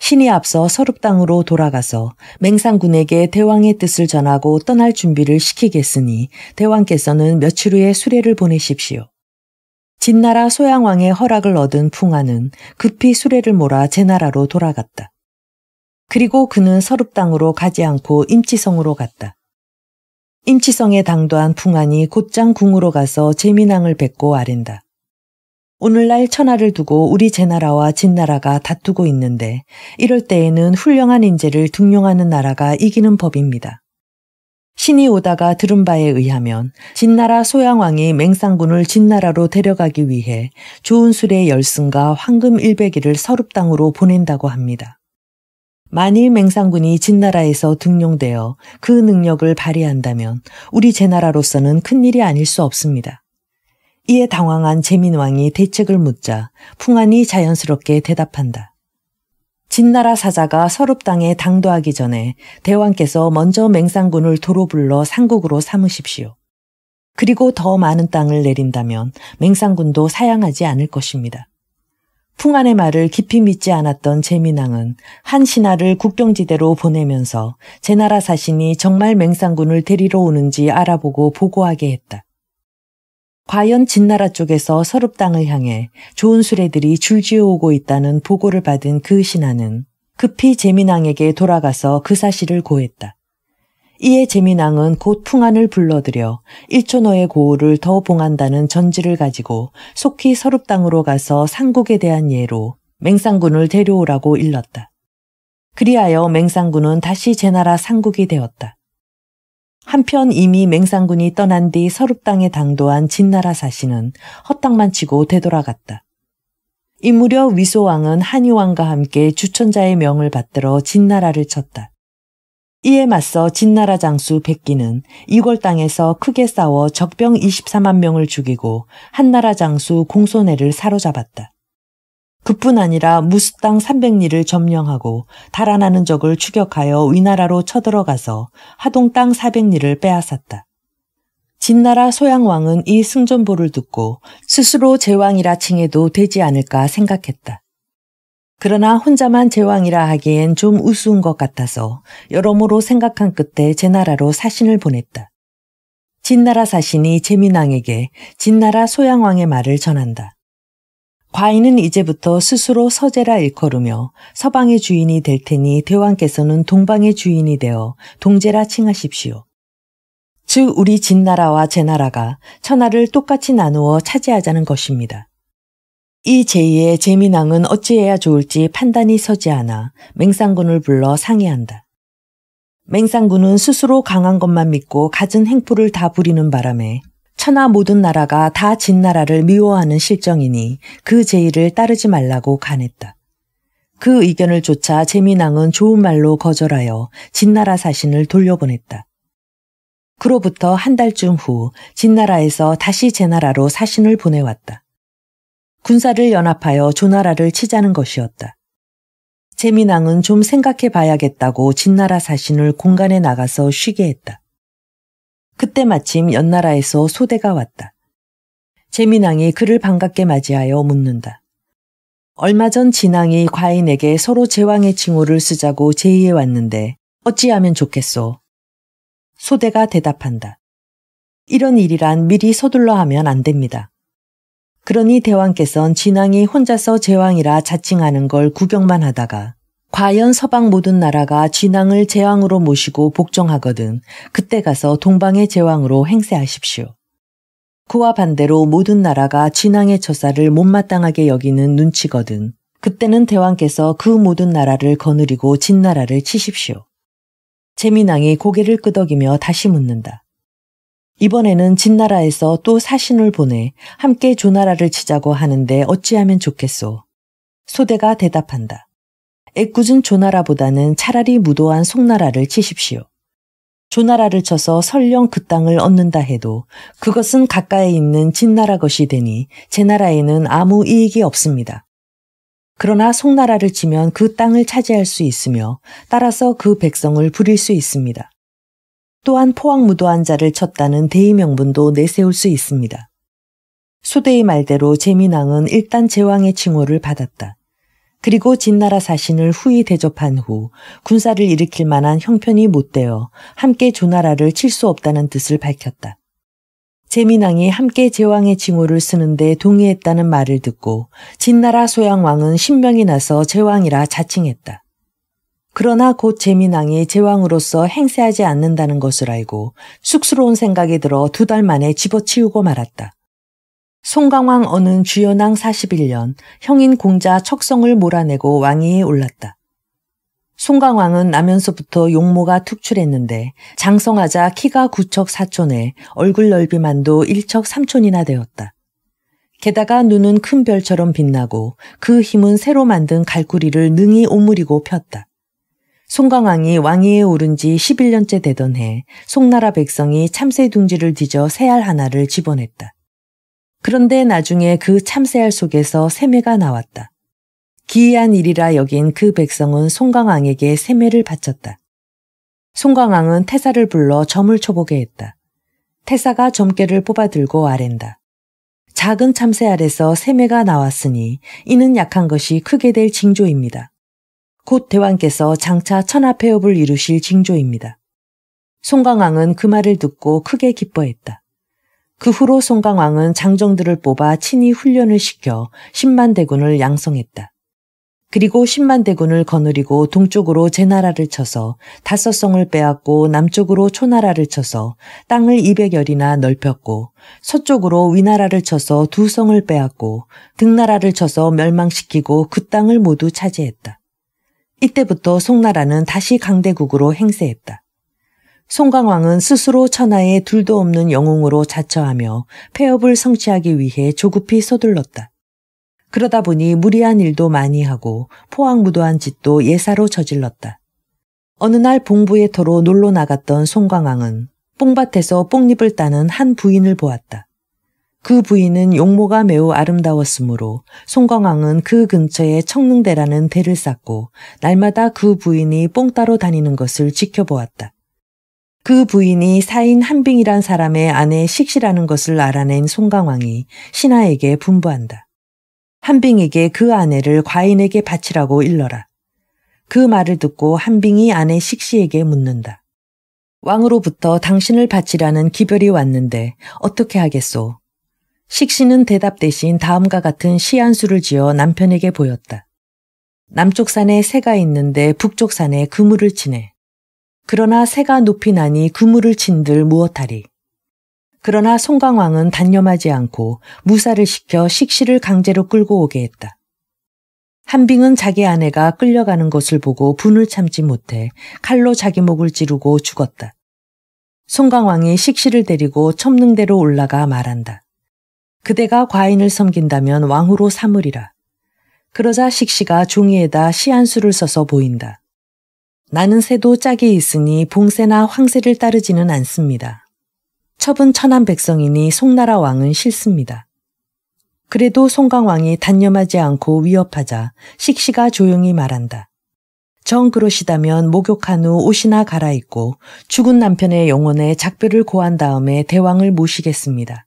신이 앞서 서룹 땅으로 돌아가서 맹상군에게 대왕의 뜻을 전하고 떠날 준비를 시키겠으니 대왕께서는 며칠 후에 수레를 보내십시오. 진나라 소양왕의 허락을 얻은 풍안은 급히 수레를 몰아 제 나라로 돌아갔다. 그리고 그는 서룹 땅으로 가지 않고 임치성으로 갔다. 임치성에 당도한 풍안이 곧장 궁으로 가서 재민왕을 뵙고 아랜다. 오늘날 천하를 두고 우리 제나라와 진나라가 다투고 있는데 이럴 때에는 훌륭한 인재를 등용하는 나라가 이기는 법입니다. 신이 오다가 들은 바에 의하면 진나라 소양왕이 맹상군을 진나라로 데려가기 위해 좋은 술의 열승과 황금 일백기를 서룹 당으로 보낸다고 합니다. 만일 맹상군이 진나라에서 등용되어 그 능력을 발휘한다면 우리 제나라로서는 큰일이 아닐 수 없습니다. 이에 당황한 재민왕이 대책을 묻자 풍안이 자연스럽게 대답한다. 진나라 사자가 서룹 당에 당도하기 전에 대왕께서 먼저 맹상군을 도로 불러 상국으로 삼으십시오. 그리고 더 많은 땅을 내린다면 맹상군도 사양하지 않을 것입니다. 풍안의 말을 깊이 믿지 않았던 제민왕은 한 신하를 국경지대로 보내면서 제 나라 사신이 정말 맹상군을 데리러 오는지 알아보고 보고하게 했다. 과연 진나라 쪽에서 서럽 당을 향해 좋은 수레들이 줄지어 오고 있다는 보고를 받은 그 신하는 급히 제민왕에게 돌아가서 그 사실을 고했다. 이에 재민왕은 곧 풍안을 불러들여 일촌호의 고우를더 봉한다는 전지를 가지고 속히 서룹 당으로 가서 상국에 대한 예로 맹상군을 데려오라고 일렀다. 그리하여 맹상군은 다시 제나라 상국이 되었다. 한편 이미 맹상군이 떠난 뒤 서룹 당에 당도한 진나라 사신은 헛땅만 치고 되돌아갔다. 이무려 위소왕은 한의왕과 함께 주천자의 명을 받들어 진나라를 쳤다. 이에 맞서 진나라 장수 백기는 이골 땅에서 크게 싸워 적병 24만 명을 죽이고 한나라 장수 공손해를 사로잡았다. 그뿐 아니라 무수 땅 300리를 점령하고 달아나는 적을 추격하여 위나라로 쳐들어가서 하동 땅 400리를 빼앗았다. 진나라 소양왕은 이 승전보를 듣고 스스로 제왕이라 칭해도 되지 않을까 생각했다. 그러나 혼자만 제왕이라 하기엔 좀 우스운 것 같아서 여러모로 생각한 끝에 제 나라로 사신을 보냈다. 진나라 사신이 재민왕에게 진나라 소양왕의 말을 전한다. 과인은 이제부터 스스로 서제라 일컬으며 서방의 주인이 될 테니 대왕께서는 동방의 주인이 되어 동제라 칭하십시오. 즉 우리 진나라와 제나라가 천하를 똑같이 나누어 차지하자는 것입니다. 이 제의에 재민왕은 어찌해야 좋을지 판단이 서지 않아 맹상군을 불러 상의한다. 맹상군은 스스로 강한 것만 믿고 갖은 행포를 다 부리는 바람에 천하 모든 나라가 다진 나라를 미워하는 실정이니 그 제의를 따르지 말라고 간했다. 그 의견을 조차 재미낭은 좋은 말로 거절하여 진나라 사신을 돌려보냈다. 그로부터 한 달쯤 후 진나라에서 다시 제나라로 사신을 보내왔다. 군사를 연합하여 조나라를 치자는 것이었다. 재민왕은 좀 생각해 봐야겠다고 진나라 사신을 공간에 나가서 쉬게 했다. 그때 마침 연나라에서 소대가 왔다. 재민왕이 그를 반갑게 맞이하여 묻는다. 얼마 전 진왕이 과인에게 서로 제왕의 칭호를 쓰자고 제의해 왔는데 어찌하면 좋겠소? 소대가 대답한다. 이런 일이란 미리 서둘러 하면 안 됩니다. 그러니 대왕께선 진왕이 혼자서 제왕이라 자칭하는 걸 구경만 하다가 과연 서방 모든 나라가 진왕을 제왕으로 모시고 복종하거든 그때 가서 동방의 제왕으로 행세하십시오. 그와 반대로 모든 나라가 진왕의 처사를 못마땅하게 여기는 눈치거든 그때는 대왕께서 그 모든 나라를 거느리고 진나라를 치십시오. 재민왕이 고개를 끄덕이며 다시 묻는다. 이번에는 진나라에서 또 사신을 보내 함께 조나라를 치자고 하는데 어찌하면 좋겠소. 소대가 대답한다. 애꿎은 조나라보다는 차라리 무도한 송나라를 치십시오. 조나라를 쳐서 설령 그 땅을 얻는다 해도 그것은 가까이 있는 진나라 것이 되니 제 나라에는 아무 이익이 없습니다. 그러나 송나라를 치면 그 땅을 차지할 수 있으며 따라서 그 백성을 부릴 수 있습니다. 또한 포항무도한 자를 쳤다는 대의명분도 내세울 수 있습니다. 소대의 말대로 재민왕은 일단 제왕의 칭호를 받았다. 그리고 진나라 사신을 후히 대접한 후 군사를 일으킬 만한 형편이 못 되어 함께 조나라를 칠 수 없다는 뜻을 밝혔다. 재민왕이 함께 제왕의 징호를 쓰는데 동의했다는 말을 듣고 진나라 소양왕은 신명이 나서 제왕이라 자칭했다. 그러나 곧재민왕이 제왕으로서 행세하지 않는다는 것을 알고 쑥스러운 생각이 들어 두 달 만에 집어치우고 말았다. 송강왕 어는 주연왕 41년 형인 공자 척성을 몰아내고 왕위에 올랐다. 송강왕은 나면서부터 용모가 특출했는데 장성하자 키가 9척 4촌에 얼굴 넓이만도 1척 3촌이나 되었다. 게다가 눈은 큰 별처럼 빛나고 그 힘은 새로 만든 갈구리를 능히 오므리고 폈다. 송강왕이 왕위에 오른 지 11년째 되던 해 송나라 백성이 참새 둥지를 뒤져 새알 하나를 집어냈다. 그런데 나중에 그 참새알 속에서 세매가 나왔다. 기이한 일이라 여긴 그 백성은 송강왕에게 세매를 바쳤다. 송강왕은 태사를 불러 점을 쳐보게 했다. 태사가 점괘를 뽑아들고 아랜다. 작은 참새 알에서 세매가 나왔으니 이는 약한 것이 크게 될 징조입니다. 곧 대왕께서 장차 천하폐업을 이루실 징조입니다. 송강왕은 그 말을 듣고 크게 기뻐했다. 그 후로 송강왕은 장정들을 뽑아 친히 훈련을 시켜 10만 대군을 양성했다. 그리고 10만 대군을 거느리고 동쪽으로 제나라를 쳐서 다섯성을 빼앗고 남쪽으로 초나라를 쳐서 땅을 200여리나 넓혔고 서쪽으로 위나라를 쳐서 두 성을 빼앗고 등나라를 쳐서 멸망시키고 그 땅을 모두 차지했다. 이때부터 송나라는 다시 강대국으로 행세했다. 송강왕은 스스로 천하에 둘도 없는 영웅으로 자처하며 폐업을 성취하기 위해 조급히 서둘렀다. 그러다 보니 무리한 일도 많이 하고 포항무도한 짓도 예사로 저질렀다. 어느 날 봉부의 터로 놀러 나갔던 송강왕은 뽕밭에서 뽕잎을 따는 한 부인을 보았다. 그 부인은 용모가 매우 아름다웠으므로 송광왕은 그 근처에 청릉대라는 대를 쌓고 날마다 그 부인이 뽕따로 다니는 것을 지켜보았다. 그 부인이 사인 한빙이란 사람의 아내 식시라는 것을 알아낸 송강왕이 신하에게 분부한다. 한빙에게 그 아내를 과인에게 바치라고 일러라. 그 말을 듣고 한빙이 아내 식시에게 묻는다. 왕으로부터 당신을 바치라는 기별이 왔는데 어떻게 하겠소? 식신은 대답 대신 다음과 같은 시안수를 지어 남편에게 보였다. 남쪽 산에 새가 있는데 북쪽 산에 그물을 치네. 그러나 새가 높이 나니 그물을 친들 무엇하리. 그러나 송강왕은 단념하지 않고 무사를 시켜 식시를 강제로 끌고 오게 했다. 한빙은 자기 아내가 끌려가는 것을 보고 분을 참지 못해 칼로 자기 목을 찌르고 죽었다. 송강왕이 식시를 데리고 첨릉대로 올라가 말한다. 그대가 과인을 섬긴다면 왕후로 삼으리라. 그러자 식시가 종이에다 시한수를 써서 보인다. 나는 새도 짝이 있으니 봉새나 황새를 따르지는 않습니다. 첩은 천한 백성이니 송나라 왕은 싫습니다. 그래도 송강왕이 단념하지 않고 위협하자 식시가 조용히 말한다. 정 그러시다면 목욕한 후 옷이나 갈아입고 죽은 남편의 영혼에 작별을 고한 다음에 대왕을 모시겠습니다.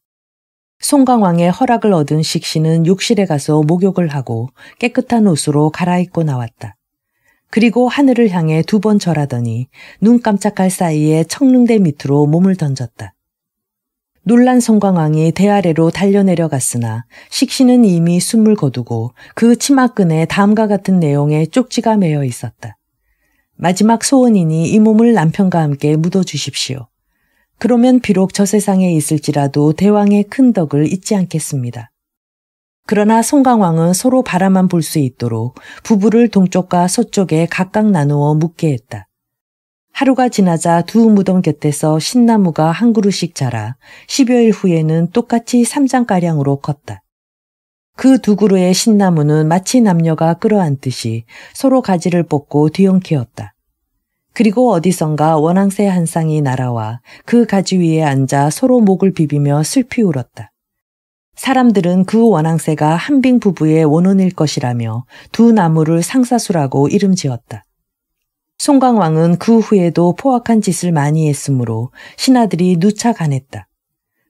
송강왕의 허락을 얻은 식씨는 욕실에 가서 목욕을 하고 깨끗한 옷으로 갈아입고 나왔다. 그리고 하늘을 향해 두 번 절하더니 눈 깜짝할 사이에 청릉대 밑으로 몸을 던졌다. 놀란 송강왕이 대아래로 달려내려갔으나 식씨는 이미 숨을 거두고 그 치마끈에 다음과 같은 내용의 쪽지가 매여 있었다. 마지막 소원이니 이 몸을 남편과 함께 묻어주십시오. 그러면 비록 저 세상에 있을지라도 대왕의 큰 덕을 잊지 않겠습니다. 그러나 송강왕은 서로 바라만 볼 수 있도록 부부를 동쪽과 서쪽에 각각 나누어 묵게 했다. 하루가 지나자 두 무덤 곁에서 신나무가 한 그루씩 자라 10여일 후에는 똑같이 3장가량으로 컸다. 그 두 그루의 신나무는 마치 남녀가 끌어안듯이 서로 가지를 뽑고 뒤엉키었다. 그리고 어디선가 원앙새 한 쌍이 날아와 그 가지 위에 앉아 서로 목을 비비며 슬피 울었다. 사람들은 그 원앙새가 한빙 부부의 원혼일 것이라며 두 나무를 상사수라고 이름 지었다. 송강왕은 그 후에도 포악한 짓을 많이 했으므로 신하들이 누차 간했다.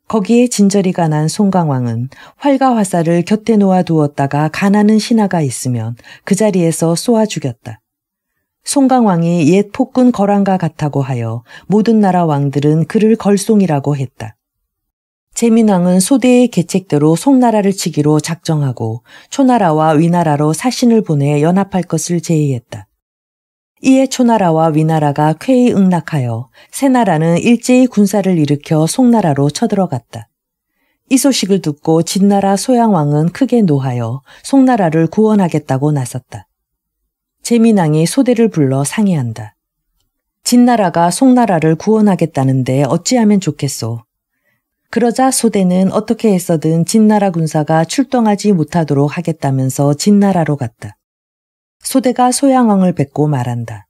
거기에 진저리 가난 송강왕은 활과 화살을 곁에 놓아 두었다가 가나는 신하가 있으면 그 자리에서 쏘아 죽였다. 송강왕이 옛 폭군 거란과 같다고 하여 모든 나라 왕들은 그를 걸송이라고 했다. 재민왕은 소대의 계책대로 송나라를 치기로 작정하고 초나라와 위나라로 사신을 보내 연합할 것을 제의했다. 이에 초나라와 위나라가 쾌히 응낙하여 새 나라는 일제히 군사를 일으켜 송나라로 쳐들어갔다. 이 소식을 듣고 진나라 소양왕은 크게 노하여 송나라를 구원하겠다고 나섰다. 재민왕이 소대를 불러 상의한다. 진나라가 송나라를 구원하겠다는데 어찌하면 좋겠소. 그러자 소대는 어떻게 해서든 진나라 군사가 출동하지 못하도록 하겠다면서 진나라로 갔다. 소대가 소양왕을 뵙고 말한다.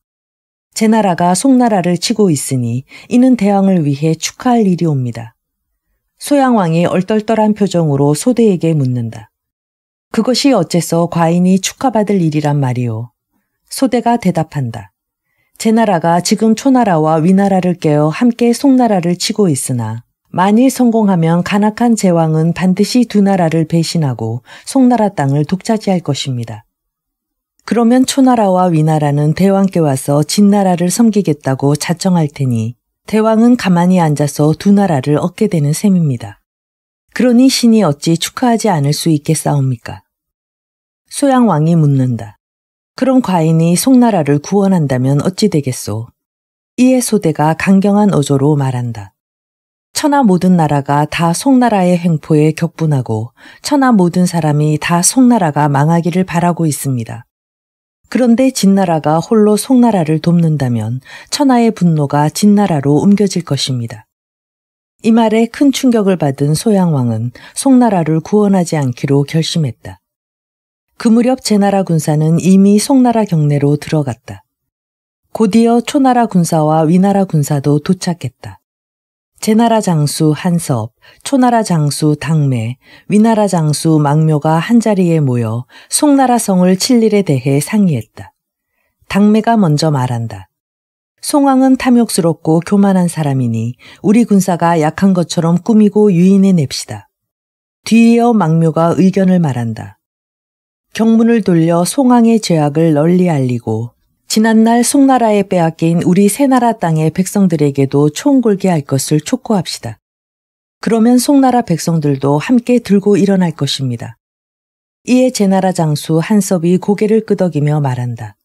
제 나라가 송나라를 치고 있으니 이는 대왕을 위해 축하할 일이 옵니다. 소양왕이 얼떨떨한 표정으로 소대에게 묻는다. 그것이 어째서 과인이 축하받을 일이란 말이오. 소대가 대답한다. 제 나라가 지금 초나라와 위나라를 깨어 함께 송나라를 치고 있으나 만일 성공하면 간악한 제왕은 반드시 두 나라를 배신하고 송나라 땅을 독차지할 것입니다. 그러면 초나라와 위나라는 대왕께 와서 진나라를 섬기겠다고 자청할 테니 대왕은 가만히 앉아서 두 나라를 얻게 되는 셈입니다. 그러니 신이 어찌 축하하지 않을 수있게싸웁니까 소양왕이 묻는다. 그럼 과인이 송나라를 구원한다면 어찌 되겠소? 이에 소대가 강경한 어조로 말한다. 천하 모든 나라가 다 송나라의 횡포에 격분하고 천하 모든 사람이 다 송나라가 망하기를 바라고 있습니다. 그런데 진나라가 홀로 송나라를 돕는다면 천하의 분노가 진나라로 옮겨질 것입니다. 이 말에 큰 충격을 받은 소양왕은 송나라를 구원하지 않기로 결심했다. 그 무렵 제나라 군사는 이미 송나라 경내로 들어갔다. 곧이어 초나라 군사와 위나라 군사도 도착했다. 제나라 장수 한섭, 초나라 장수 당매, 위나라 장수 망묘가 한자리에 모여 송나라 성을 칠 일에 대해 상의했다. 당매가 먼저 말한다. 송왕은 탐욕스럽고 교만한 사람이니 우리 군사가 약한 것처럼 꾸미고 유인해 냅시다. 뒤이어 망묘가 의견을 말한다. 경문을 돌려 송왕의 죄악을 널리 알리고 지난날 송나라에 빼앗긴 우리 새나라 땅의 백성들에게도 총골게 할 것을 촉구합시다. 그러면 송나라 백성들도 함께 들고 일어날 것입니다. 이에 제나라 장수 한섭이 고개를 끄덕이며 말한다.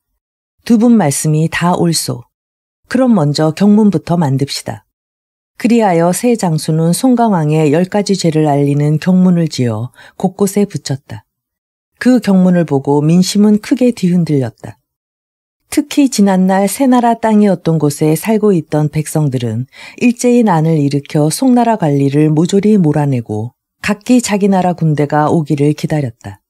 두 분 말씀이 다 옳소. 그럼 먼저 경문부터 만듭시다. 그리하여 새 장수는 송강왕의 열 가지 죄를 알리는 경문을 지어 곳곳에 붙였다. 그 경문을 보고 민심은 크게 뒤흔들렸다. 특히 지난날 새나라 땅이었던 곳에 살고 있던 백성들은 일제히 난을 일으켜 송나라 관리를 모조리 몰아내고 각기 자기 나라 군대가 오기를 기다렸다.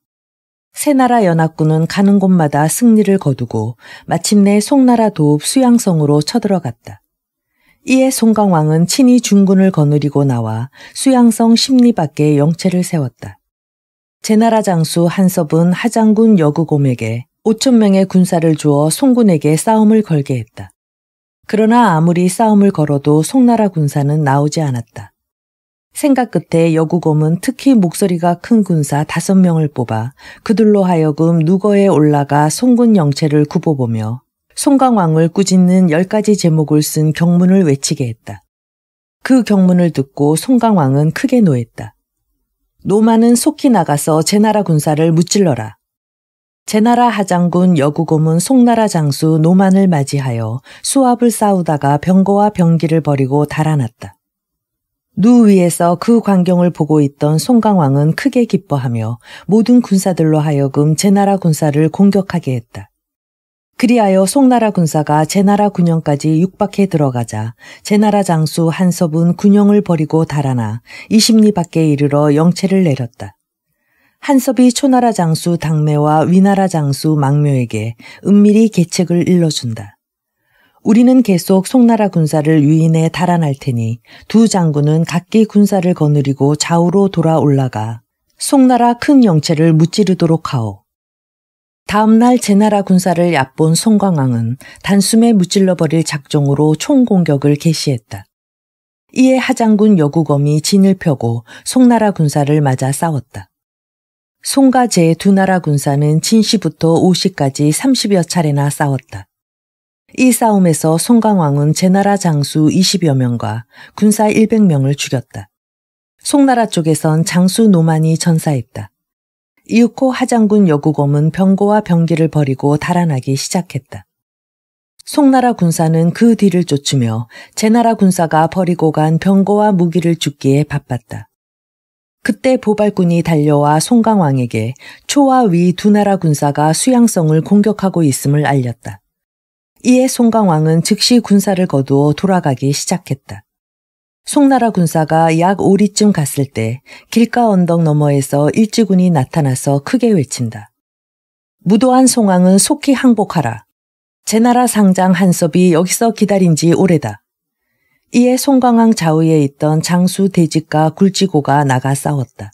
새나라 연합군은 가는 곳마다 승리를 거두고 마침내 송나라 도읍 수양성으로 쳐들어갔다. 이에 송강왕은 친히 중군을 거느리고 나와 수양성 심리 밖에 영체를 세웠다. 제나라 장수 한섭은 하장군 여구곰에게 5천 명의 군사를 주어 송군에게 싸움을 걸게 했다. 그러나 아무리 싸움을 걸어도 송나라 군사는 나오지 않았다. 생각 끝에 여구곰은 특히 목소리가 큰 군사 다섯 명을 뽑아 그들로 하여금 누거에 올라가 송군 영체를 굽어보며 송강왕을 꾸짖는 1 0 가지 제목을 쓴 경문을 외치게 했다. 그 경문을 듣고 송강왕은 크게 노했다. 노마는 속히 나가서 제나라 군사를 무찔러라. 제나라 하장군 여구고문 송나라 장수 노만을 맞이하여 수압을 싸우다가 병거와 병기를 버리고 달아났다. 누 위에서 그 광경을 보고 있던 송강왕은 크게 기뻐하며 모든 군사들로 하여금 제나라 군사를 공격하게 했다. 그리하여 송나라 군사가 제나라 군영까지 육박해 들어가자 제나라 장수 한섭은 군영을 버리고 달아나 2 0리 밖에 이르러 영채를 내렸다. 한섭이 초나라 장수 당매와 위나라 장수 망묘에게 은밀히 계책을 일러준다. 우리는 계속 송나라 군사를 유인해 달아날 테니 두 장군은 각기 군사를 거느리고 좌우로 돌아 올라가 송나라 큰영채를 무찌르도록 하오. 다음날 제나라 군사를 얕본 송광왕은 단숨에 무찔러버릴 작정으로 총공격을 개시했다. 이에 하장군 여구검이 진을 펴고 송나라 군사를 맞아 싸웠다. 송과 제 두 나라 군사는 진시부터 오시까지 30여 차례나 싸웠다. 이 싸움에서 송강왕은 제나라 장수 20여 명과 군사 100명을 죽였다. 송나라 쪽에선 장수 노만이 전사했다. 이윽고 하장군 여구검은 병고와 병기를 버리고 달아나기 시작했다. 송나라 군사는 그 뒤를 쫓으며 제나라 군사가 버리고 간 병고와 무기를 죽기에 바빴다. 그때 보발군이 달려와 송강왕에게 초와 위 두 나라 군사가 수양성을 공격하고 있음을 알렸다. 이에 송강왕은 즉시 군사를 거두어 돌아가기 시작했다. 송나라 군사가 약 오리쯤 갔을 때 길가 언덕 너머에서 일지군이 나타나서 크게 외친다. 무도한 송왕은 속히 항복하라. 제나라 상장 한섭이 여기서 기다린 지 오래다. 이에 송광왕 좌우에 있던 장수 대직과 굴지고가 나가 싸웠다.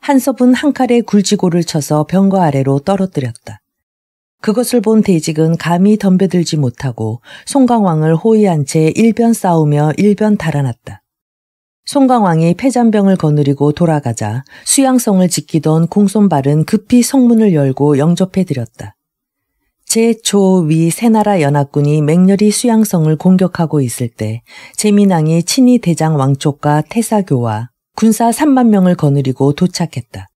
한섭은 한 칼에 굴지고를 쳐서 병거 아래로 떨어뜨렸다. 그것을 본 대직은 감히 덤벼들지 못하고 송강왕을 호위한 채 일변 싸우며 일변 달아났다. 송강왕이 폐잔병을 거느리고 돌아가자 수양성을 지키던 공손발은 급히 성문을 열고 영접해드렸다. 제초위 세나라 연합군이 맹렬히 수양성을 공격하고 있을 때재민왕이 친위 대장 왕촉과 태사교와 군사 3만 명을 거느리고 도착했다.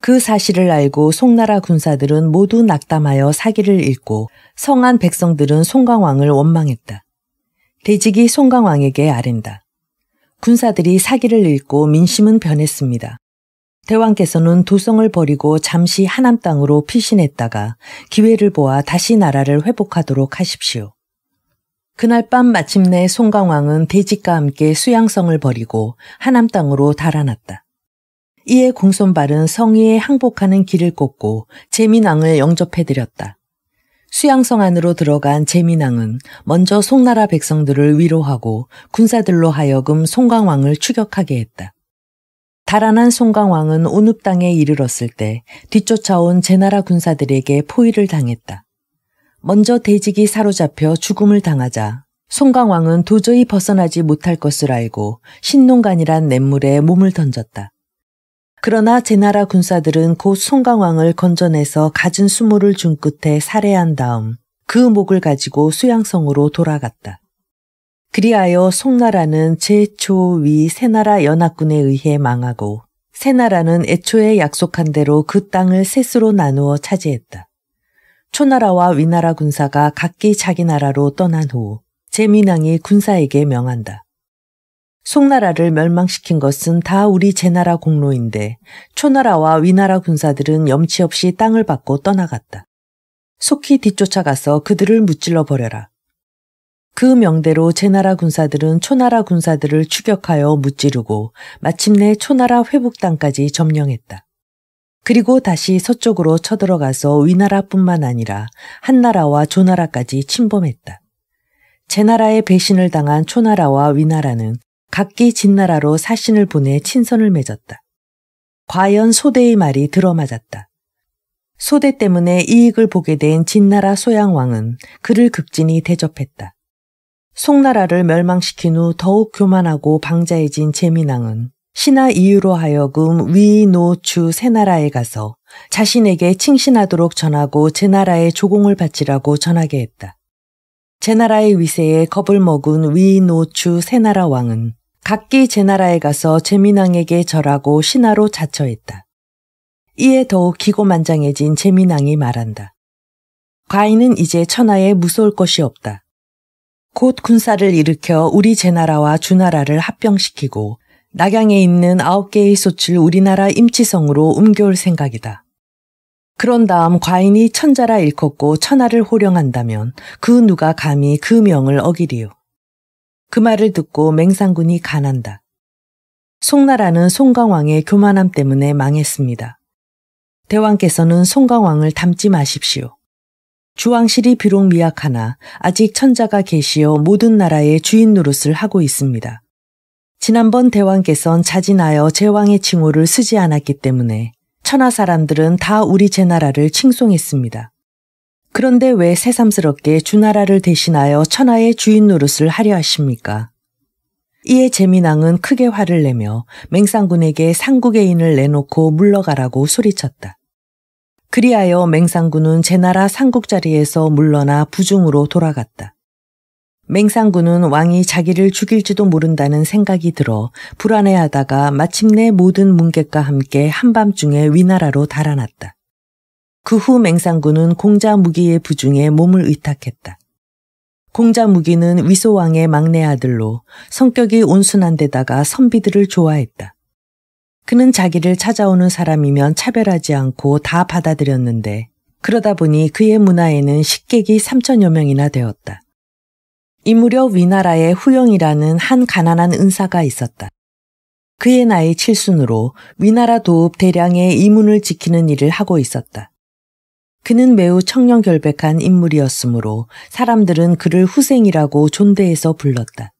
그 사실을 알고 송나라 군사들은 모두 낙담하여 사기를 읽고 성한 백성들은 송강왕을 원망했다. 대직이 송강왕에게 아랜다. 군사들이 사기를 읽고 민심은 변했습니다. 대왕께서는 도성을 버리고 잠시 하남 땅으로 피신했다가 기회를 보아 다시 나라를 회복하도록 하십시오. 그날 밤 마침내 송강왕은 대직과 함께 수양성을 버리고 하남 땅으로 달아났다. 이에 공손발은 성의에 항복하는 길을 꽂고 재민왕을 영접해드렸다. 수양성 안으로 들어간 재민왕은 먼저 송나라 백성들을 위로하고 군사들로 하여금 송강왕을 추격하게 했다. 달아난 송강왕은 온읍 땅에 이르렀을 때 뒤쫓아온 제나라 군사들에게 포위를 당했다. 먼저 대직이 사로잡혀 죽음을 당하자 송강왕은 도저히 벗어나지 못할 것을 알고 신농간이란 냇물에 몸을 던졌다. 그러나 제나라 군사들은 곧 송강왕을 건져내서 갖은 수모를 준 끝에 살해한 다음 그 목을 가지고 수양성으로 돌아갔다. 그리하여 송나라는 제초위 새나라 연합군에 의해 망하고 새나라는 애초에 약속한 대로 그 땅을 셋으로 나누어 차지했다. 초나라와 위나라 군사가 각기 자기 나라로 떠난 후 제민왕이 군사에게 명한다. 송나라를 멸망시킨 것은 다 우리 제나라 공로인데 초나라와 위나라 군사들은 염치 없이 땅을 받고 떠나갔다. 속히 뒤쫓아가서 그들을 무찔러 버려라. 그 명대로 제나라 군사들은 초나라 군사들을 추격하여 무찌르고 마침내 초나라 회복당까지 점령했다. 그리고 다시 서쪽으로 쳐들어가서 위나라뿐만 아니라 한나라와 조나라까지 침범했다. 제나라의 배신을 당한 초나라와 위나라는 각기 진나라로 사신을 보내 친선을 맺었다. 과연 소대의 말이 들어맞았다. 소대 때문에 이익을 보게 된 진나라 소양왕은 그를 극진히 대접했다. 송나라를 멸망시킨 후 더욱 교만하고 방자해진 재민왕은 신하 이유로 하여금 위, 노, 추세 나라에 가서 자신에게 칭신하도록 전하고 제 나라의 조공을 바치라고 전하게 했다. 제 나라의 위세에 겁을 먹은 위, 노, 추세 나라 왕은 각기 제 나라에 가서 제민왕에게 절하고 신하로 자처했다. 이에 더욱 기고만장해진 제민왕이 말한다. 과인은 이제 천하에 무서울 것이 없다. 곧 군사를 일으켜 우리 제나라와 주나라를 합병시키고 낙양에 있는 아홉 개의 소출 우리나라 임치성으로 옮겨올 생각이다. 그런 다음 과인이 천자라 일컫고 천하를 호령한다면 그 누가 감히 그 명을 어기리요. 그 말을 듣고 맹상군이 가난다. 송나라는 송강왕의 교만함 때문에 망했습니다. 대왕께서는 송강왕을 닮지 마십시오. 주왕실이 비록 미약하나 아직 천자가 계시어 모든 나라의 주인 노릇을 하고 있습니다. 지난번 대왕께선 자진하여 제왕의 칭호를 쓰지 않았기 때문에 천하 사람들은 다 우리 제 나라를 칭송했습니다. 그런데 왜 새삼스럽게 주나라를 대신하여 천하의 주인 노릇을 하려 하십니까? 이에 재민왕은 크게 화를 내며 맹상군에게 상국의 인을 내놓고 물러가라고 소리쳤다. 그리하여 맹상군은 제나라 상국 자리에서 물러나 부중으로 돌아갔다. 맹상군은 왕이 자기를 죽일지도 모른다는 생각이 들어 불안해하다가 마침내 모든 문객과 함께 한밤중에 위나라로 달아났다. 그후 맹상군은 공자 무기의 부중에 몸을 의탁했다. 공자 무기는 위소왕의 막내 아들로 성격이 온순한 데다가 선비들을 좋아했다. 그는 자기를 찾아오는 사람이면 차별하지 않고 다 받아들였는데 그러다 보니 그의 문화에는 식객이 3천여 명이나 되었다. 이 무렵 위나라의 후영이라는 한 가난한 은사가 있었다. 그의 나이 7순으로 위나라 도읍 대량의 이문을 지키는 일을 하고 있었다. 그는 매우 청렴결백한 인물이었으므로 사람들은 그를 후생이라고 존대해서 불렀다.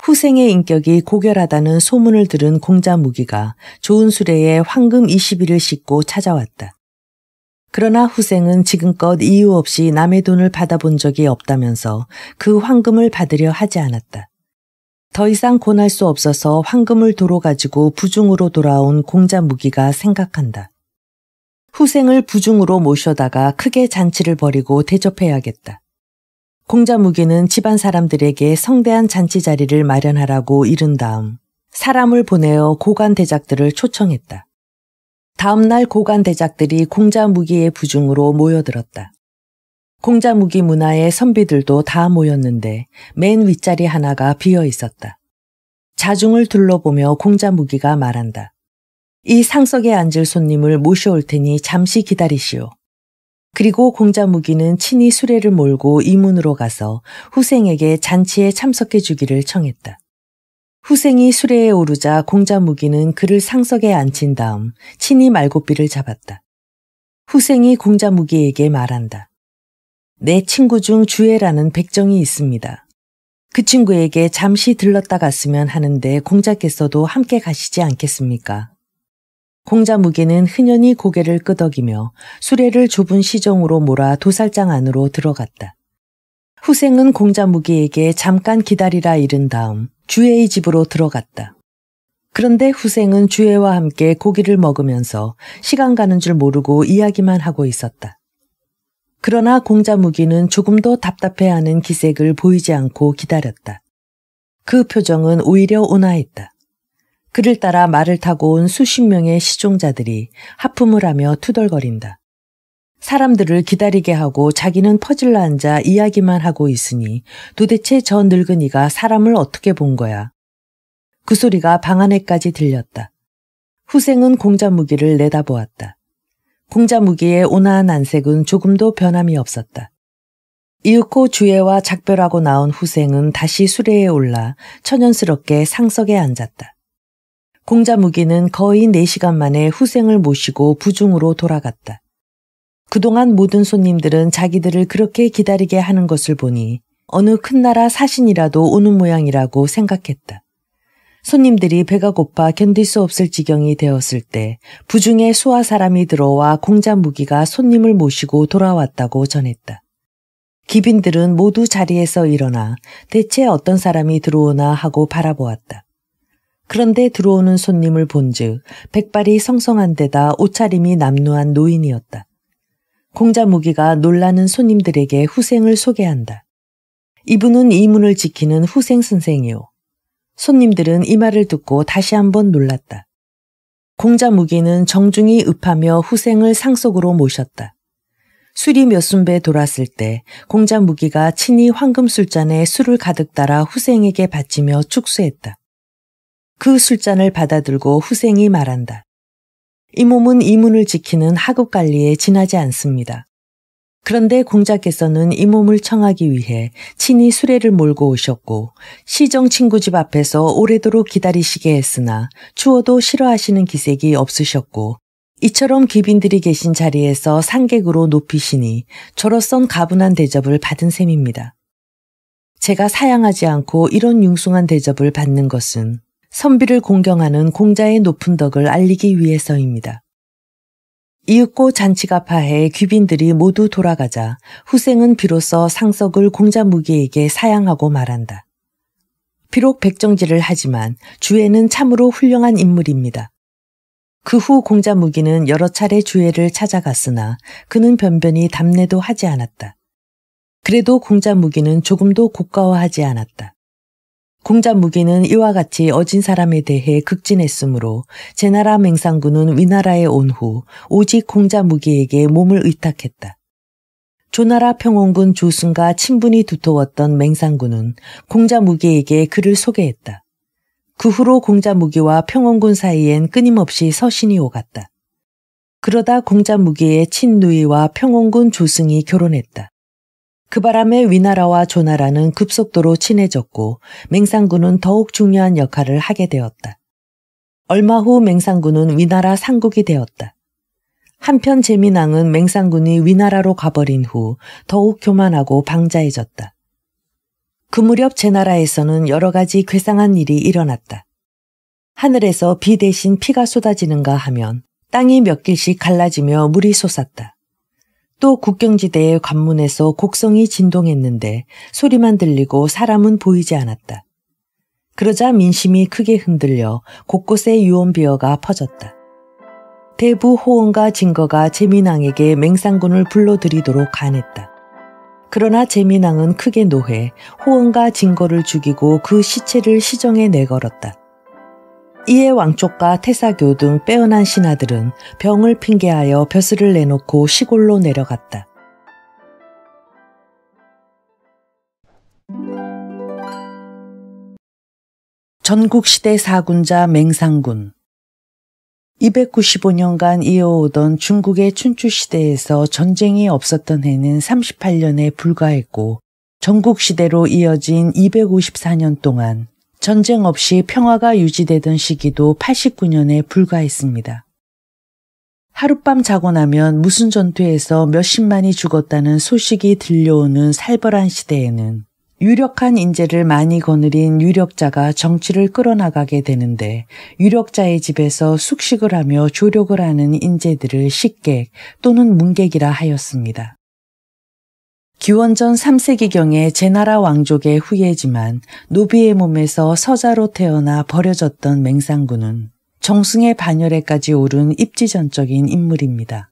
후생의 인격이 고결하다는 소문을 들은 공자 무기가 좋은 수레에 황금 20일을 싣고 찾아왔다. 그러나 후생은 지금껏 이유 없이 남의 돈을 받아본 적이 없다면서 그 황금을 받으려 하지 않았다. 더 이상 권할 수 없어서 황금을 도로 가지고 부중으로 돌아온 공자 무기가 생각한다. 후생을 부중으로 모셔다가 크게 잔치를 벌이고 대접해야겠다. 공자 무기는 집안 사람들에게 성대한 잔치 자리를 마련하라고 이른 다음 사람을 보내어 고관 대작들을 초청했다. 다음날 고관 대작들이 공자 무기의 부중으로 모여들었다. 공자 무기 문화의 선비들도 다 모였는데 맨 윗자리 하나가 비어 있었다. 자중을 둘러보며 공자 무기가 말한다. 이 상석에 앉을 손님을 모셔올 테니 잠시 기다리시오. 그리고 공자 무기는 친히 수레를 몰고 이문으로 가서 후생에게 잔치에 참석해 주기를 청했다. 후생이 수레에 오르자 공자 무기는 그를 상석에 앉힌 다음 친히 말고삐를 잡았다. 후생이 공자 무기에게 말한다. 내 친구 중 주애라는 백정이 있습니다. 그 친구에게 잠시 들렀다 갔으면 하는데 공자께서도 함께 가시지 않겠습니까? 공자 무기는 흔연히 고개를 끄덕이며 수레를 좁은 시정으로 몰아 도살장 안으로 들어갔다. 후생은 공자 무기에게 잠깐 기다리라 이른 다음 주애의 집으로 들어갔다. 그런데 후생은 주애와 함께 고기를 먹으면서 시간 가는 줄 모르고 이야기만 하고 있었다. 그러나 공자 무기는 조금도 답답해하는 기색을 보이지 않고 기다렸다. 그 표정은 오히려 온화했다. 그를 따라 말을 타고 온 수십 명의 시종자들이 하품을 하며 투덜거린다. 사람들을 기다리게 하고 자기는 퍼질러 앉아 이야기만 하고 있으니 도대체 저 늙은이가 사람을 어떻게 본 거야. 그 소리가 방 안에까지 들렸다. 후생은 공자 무기를 내다보았다. 공자 무기의 온화한 안색은 조금도 변함이 없었다. 이윽고 주애와 작별하고 나온 후생은 다시 수레에 올라 천연스럽게 상석에 앉았다. 공자 무기는 거의 4시간 만에 후생을 모시고 부중으로 돌아갔다. 그동안 모든 손님들은 자기들을 그렇게 기다리게 하는 것을 보니 어느 큰 나라 사신이라도 오는 모양이라고 생각했다. 손님들이 배가 고파 견딜 수 없을 지경이 되었을 때 부중에 수하 사람이 들어와 공자 무기가 손님을 모시고 돌아왔다고 전했다. 기빈들은 모두 자리에서 일어나 대체 어떤 사람이 들어오나 하고 바라보았다. 그런데 들어오는 손님을 본즉 백발이 성성한 데다 옷차림이 남루한 노인이었다. 공자 무기가 놀라는 손님들에게 후생을 소개한다. 이분은 이문을 지키는 후생 선생이요. 손님들은 이 말을 듣고 다시 한번 놀랐다. 공자 무기는 정중히 읍하며 후생을 상속으로 모셨다. 술이 몇 순배 돌았을 때 공자 무기가 친히 황금 술잔에 술을 가득 따라 후생에게 바치며 축수했다. 그 술잔을 받아들고 후생이 말한다. 이 몸은 이문을 지키는 하급 관리에 지나지 않습니다. 그런데 공자께서는 이 몸을 청하기 위해 친히 수레를 몰고 오셨고 시정 친구 집 앞에서 오래도록 기다리시게 했으나 추워도 싫어하시는 기색이 없으셨고 이처럼 귀빈들이 계신 자리에서 상객으로 높이시니 저로선 가분한 대접을 받은 셈입니다. 제가 사양하지 않고 이런 융숭한 대접을 받는 것은 선비를 공경하는 공자의 높은 덕을 알리기 위해서입니다. 이윽고 잔치가 파해 귀빈들이 모두 돌아가자 후생은 비로소 상석을 공자 무기에게 사양하고 말한다. 비록 백정지를 하지만 주애는 참으로 훌륭한 인물입니다. 그 후 공자 무기는 여러 차례 주애를 찾아갔으나 그는 변변히 담내도 하지 않았다. 그래도 공자 무기는 조금도 고가워하지 않았다. 공자 무기는 이와 같이 어진 사람에 대해 극진했으므로 제나라 맹상군은 위나라에 온 후 오직 공자 무기에게 몸을 의탁했다. 조나라 평원군 조승과 친분이 두터웠던 맹상군은 공자 무기에게 그를 소개했다. 그 후로 공자 무기와 평원군 사이엔 끊임없이 서신이 오갔다. 그러다 공자 무기의 친누이와 평원군 조승이 결혼했다. 그 바람에 위나라와 조나라는 급속도로 친해졌고 맹상군은 더욱 중요한 역할을 하게 되었다. 얼마 후 맹상군은 위나라 상국이 되었다. 한편 재민왕은 맹상군이 위나라로 가버린 후 더욱 교만하고 방자해졌다. 그 무렵 제 나라에서는 여러 가지 괴상한 일이 일어났다. 하늘에서 비 대신 피가 쏟아지는가 하면 땅이 몇 길씩 갈라지며 물이 솟았다. 또 국경지대의 관문에서 곡성이 진동했는데 소리만 들리고 사람은 보이지 않았다. 그러자 민심이 크게 흔들려 곳곳에 유언비어가 퍼졌다. 대부 호언과 증거가 재민왕에게 맹상군을 불러들이도록 간했다. 그러나 재민왕은 크게 노해 호언과 증거를 죽이고 그 시체를 시정에 내걸었다. 이에 왕족과 태사교 등 빼어난 신하들은 병을 핑계하여 벼슬을 내놓고 시골로 내려갔다. 전국시대 사군자 맹상군 295년간 이어오던 중국의 춘추시대에서 전쟁이 없었던 해는 38년에 불과했고 전국시대로 이어진 254년 동안 전쟁 없이 평화가 유지되던 시기도 89년에 불과했습니다. 하룻밤 자고 나면 무슨 전투에서 몇십만이 죽었다는 소식이 들려오는 살벌한 시대에는 유력한 인재를 많이 거느린 유력자가 정치를 끌어나가게 되는데 유력자의 집에서 숙식을 하며 조력을 하는 인재들을 식객 또는 문객이라 하였습니다. 기원전 3세기경에 제나라 왕족의 후예지만 노비의 몸에서 서자로 태어나 버려졌던 맹상군은 정승의 반열에까지 오른 입지전적인 인물입니다.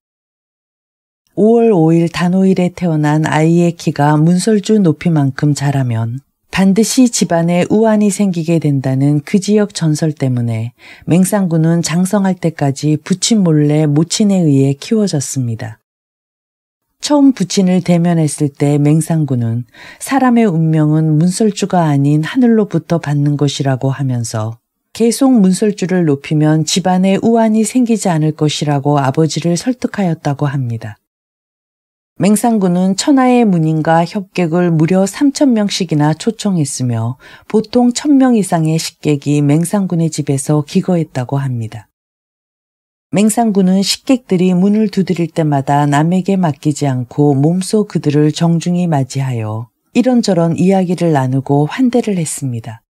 5월 5일 단오일에 태어난 아이의 키가 문설주 높이만큼 자라면 반드시 집안에 우환이 생기게 된다는 그 지역 전설 때문에 맹상군은 장성할 때까지 부친 몰래 모친에 의해 키워졌습니다. 처음 부친을 대면했을 때 맹상군은 사람의 운명은 문설주가 아닌 하늘로부터 받는 것이라고 하면서 계속 문설주를 높이면 집안에 우환이 생기지 않을 것이라고 아버지를 설득하였다고 합니다. 맹상군은 천하의 문인과 협객을 무려 3천명씩이나 초청했으며 보통 1000명 이상의 식객이 맹상군의 집에서 기거했다고 합니다. 맹상군은 식객들이 문을 두드릴 때마다 남에게 맡기지 않고 몸소 그들을 정중히 맞이하여 이런저런 이야기를 나누고 환대를 했습니다.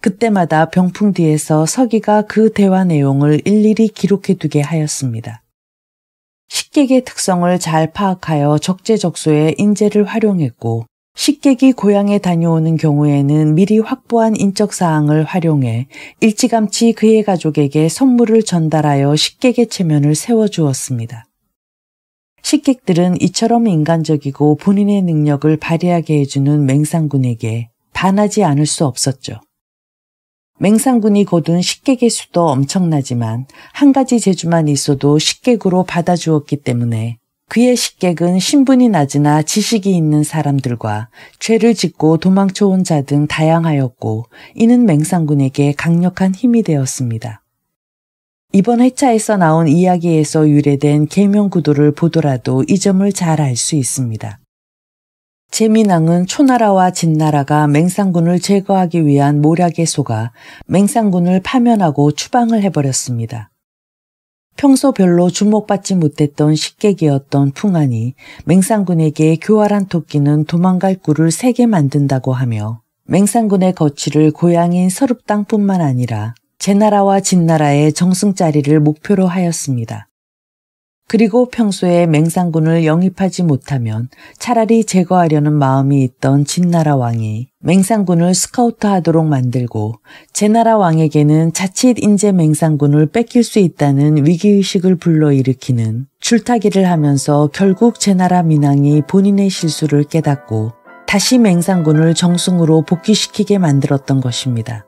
그때마다 병풍 뒤에서 서기가 그 대화 내용을 일일이 기록해 두게 하였습니다. 식객의 특성을 잘 파악하여 적재적소에 인재를 활용했고 식객이 고향에 다녀오는 경우에는 미리 확보한 인적사항을 활용해 일찌감치 그의 가족에게 선물을 전달하여 식객의 체면을 세워주었습니다. 식객들은 이처럼 인간적이고 본인의 능력을 발휘하게 해주는 맹상군에게 반하지 않을 수 없었죠. 맹상군이 거둔 식객의 수도 엄청나지만 한 가지 재주만 있어도 식객으로 받아주었기 때문에 그의 식객은 신분이 낮으나 지식이 있는 사람들과 죄를 짓고 도망쳐온 자 등 다양하였고 이는 맹상군에게 강력한 힘이 되었습니다. 이번 회차에서 나온 이야기에서 유래된 계명 구도를 보더라도 이 점을 잘 알 수 있습니다. 제민왕은 초나라와 진나라가 맹상군을 제거하기 위한 모략에 속아 맹상군을 파면하고 추방을 해버렸습니다. 평소 별로 주목받지 못했던 식객이었던 풍안이 맹상군에게 교활한 토끼는 도망갈 꿀을 세게 만든다고 하며 맹상군의 거취를 고향인 서릅 당뿐만 아니라 제나라와 진나라의 정승자리를 목표로 하였습니다. 그리고 평소에 맹상군을 영입하지 못하면 차라리 제거하려는 마음이 있던 진나라 왕이 맹상군을 스카우트하도록 만들고 제나라 왕에게는 자칫 인제 맹상군을 뺏길 수 있다는 위기의식을 불러일으키는 줄타기를 하면서 결국 제나라 민왕이 본인의 실수를 깨닫고 다시 맹상군을 정승으로 복귀시키게 만들었던 것입니다.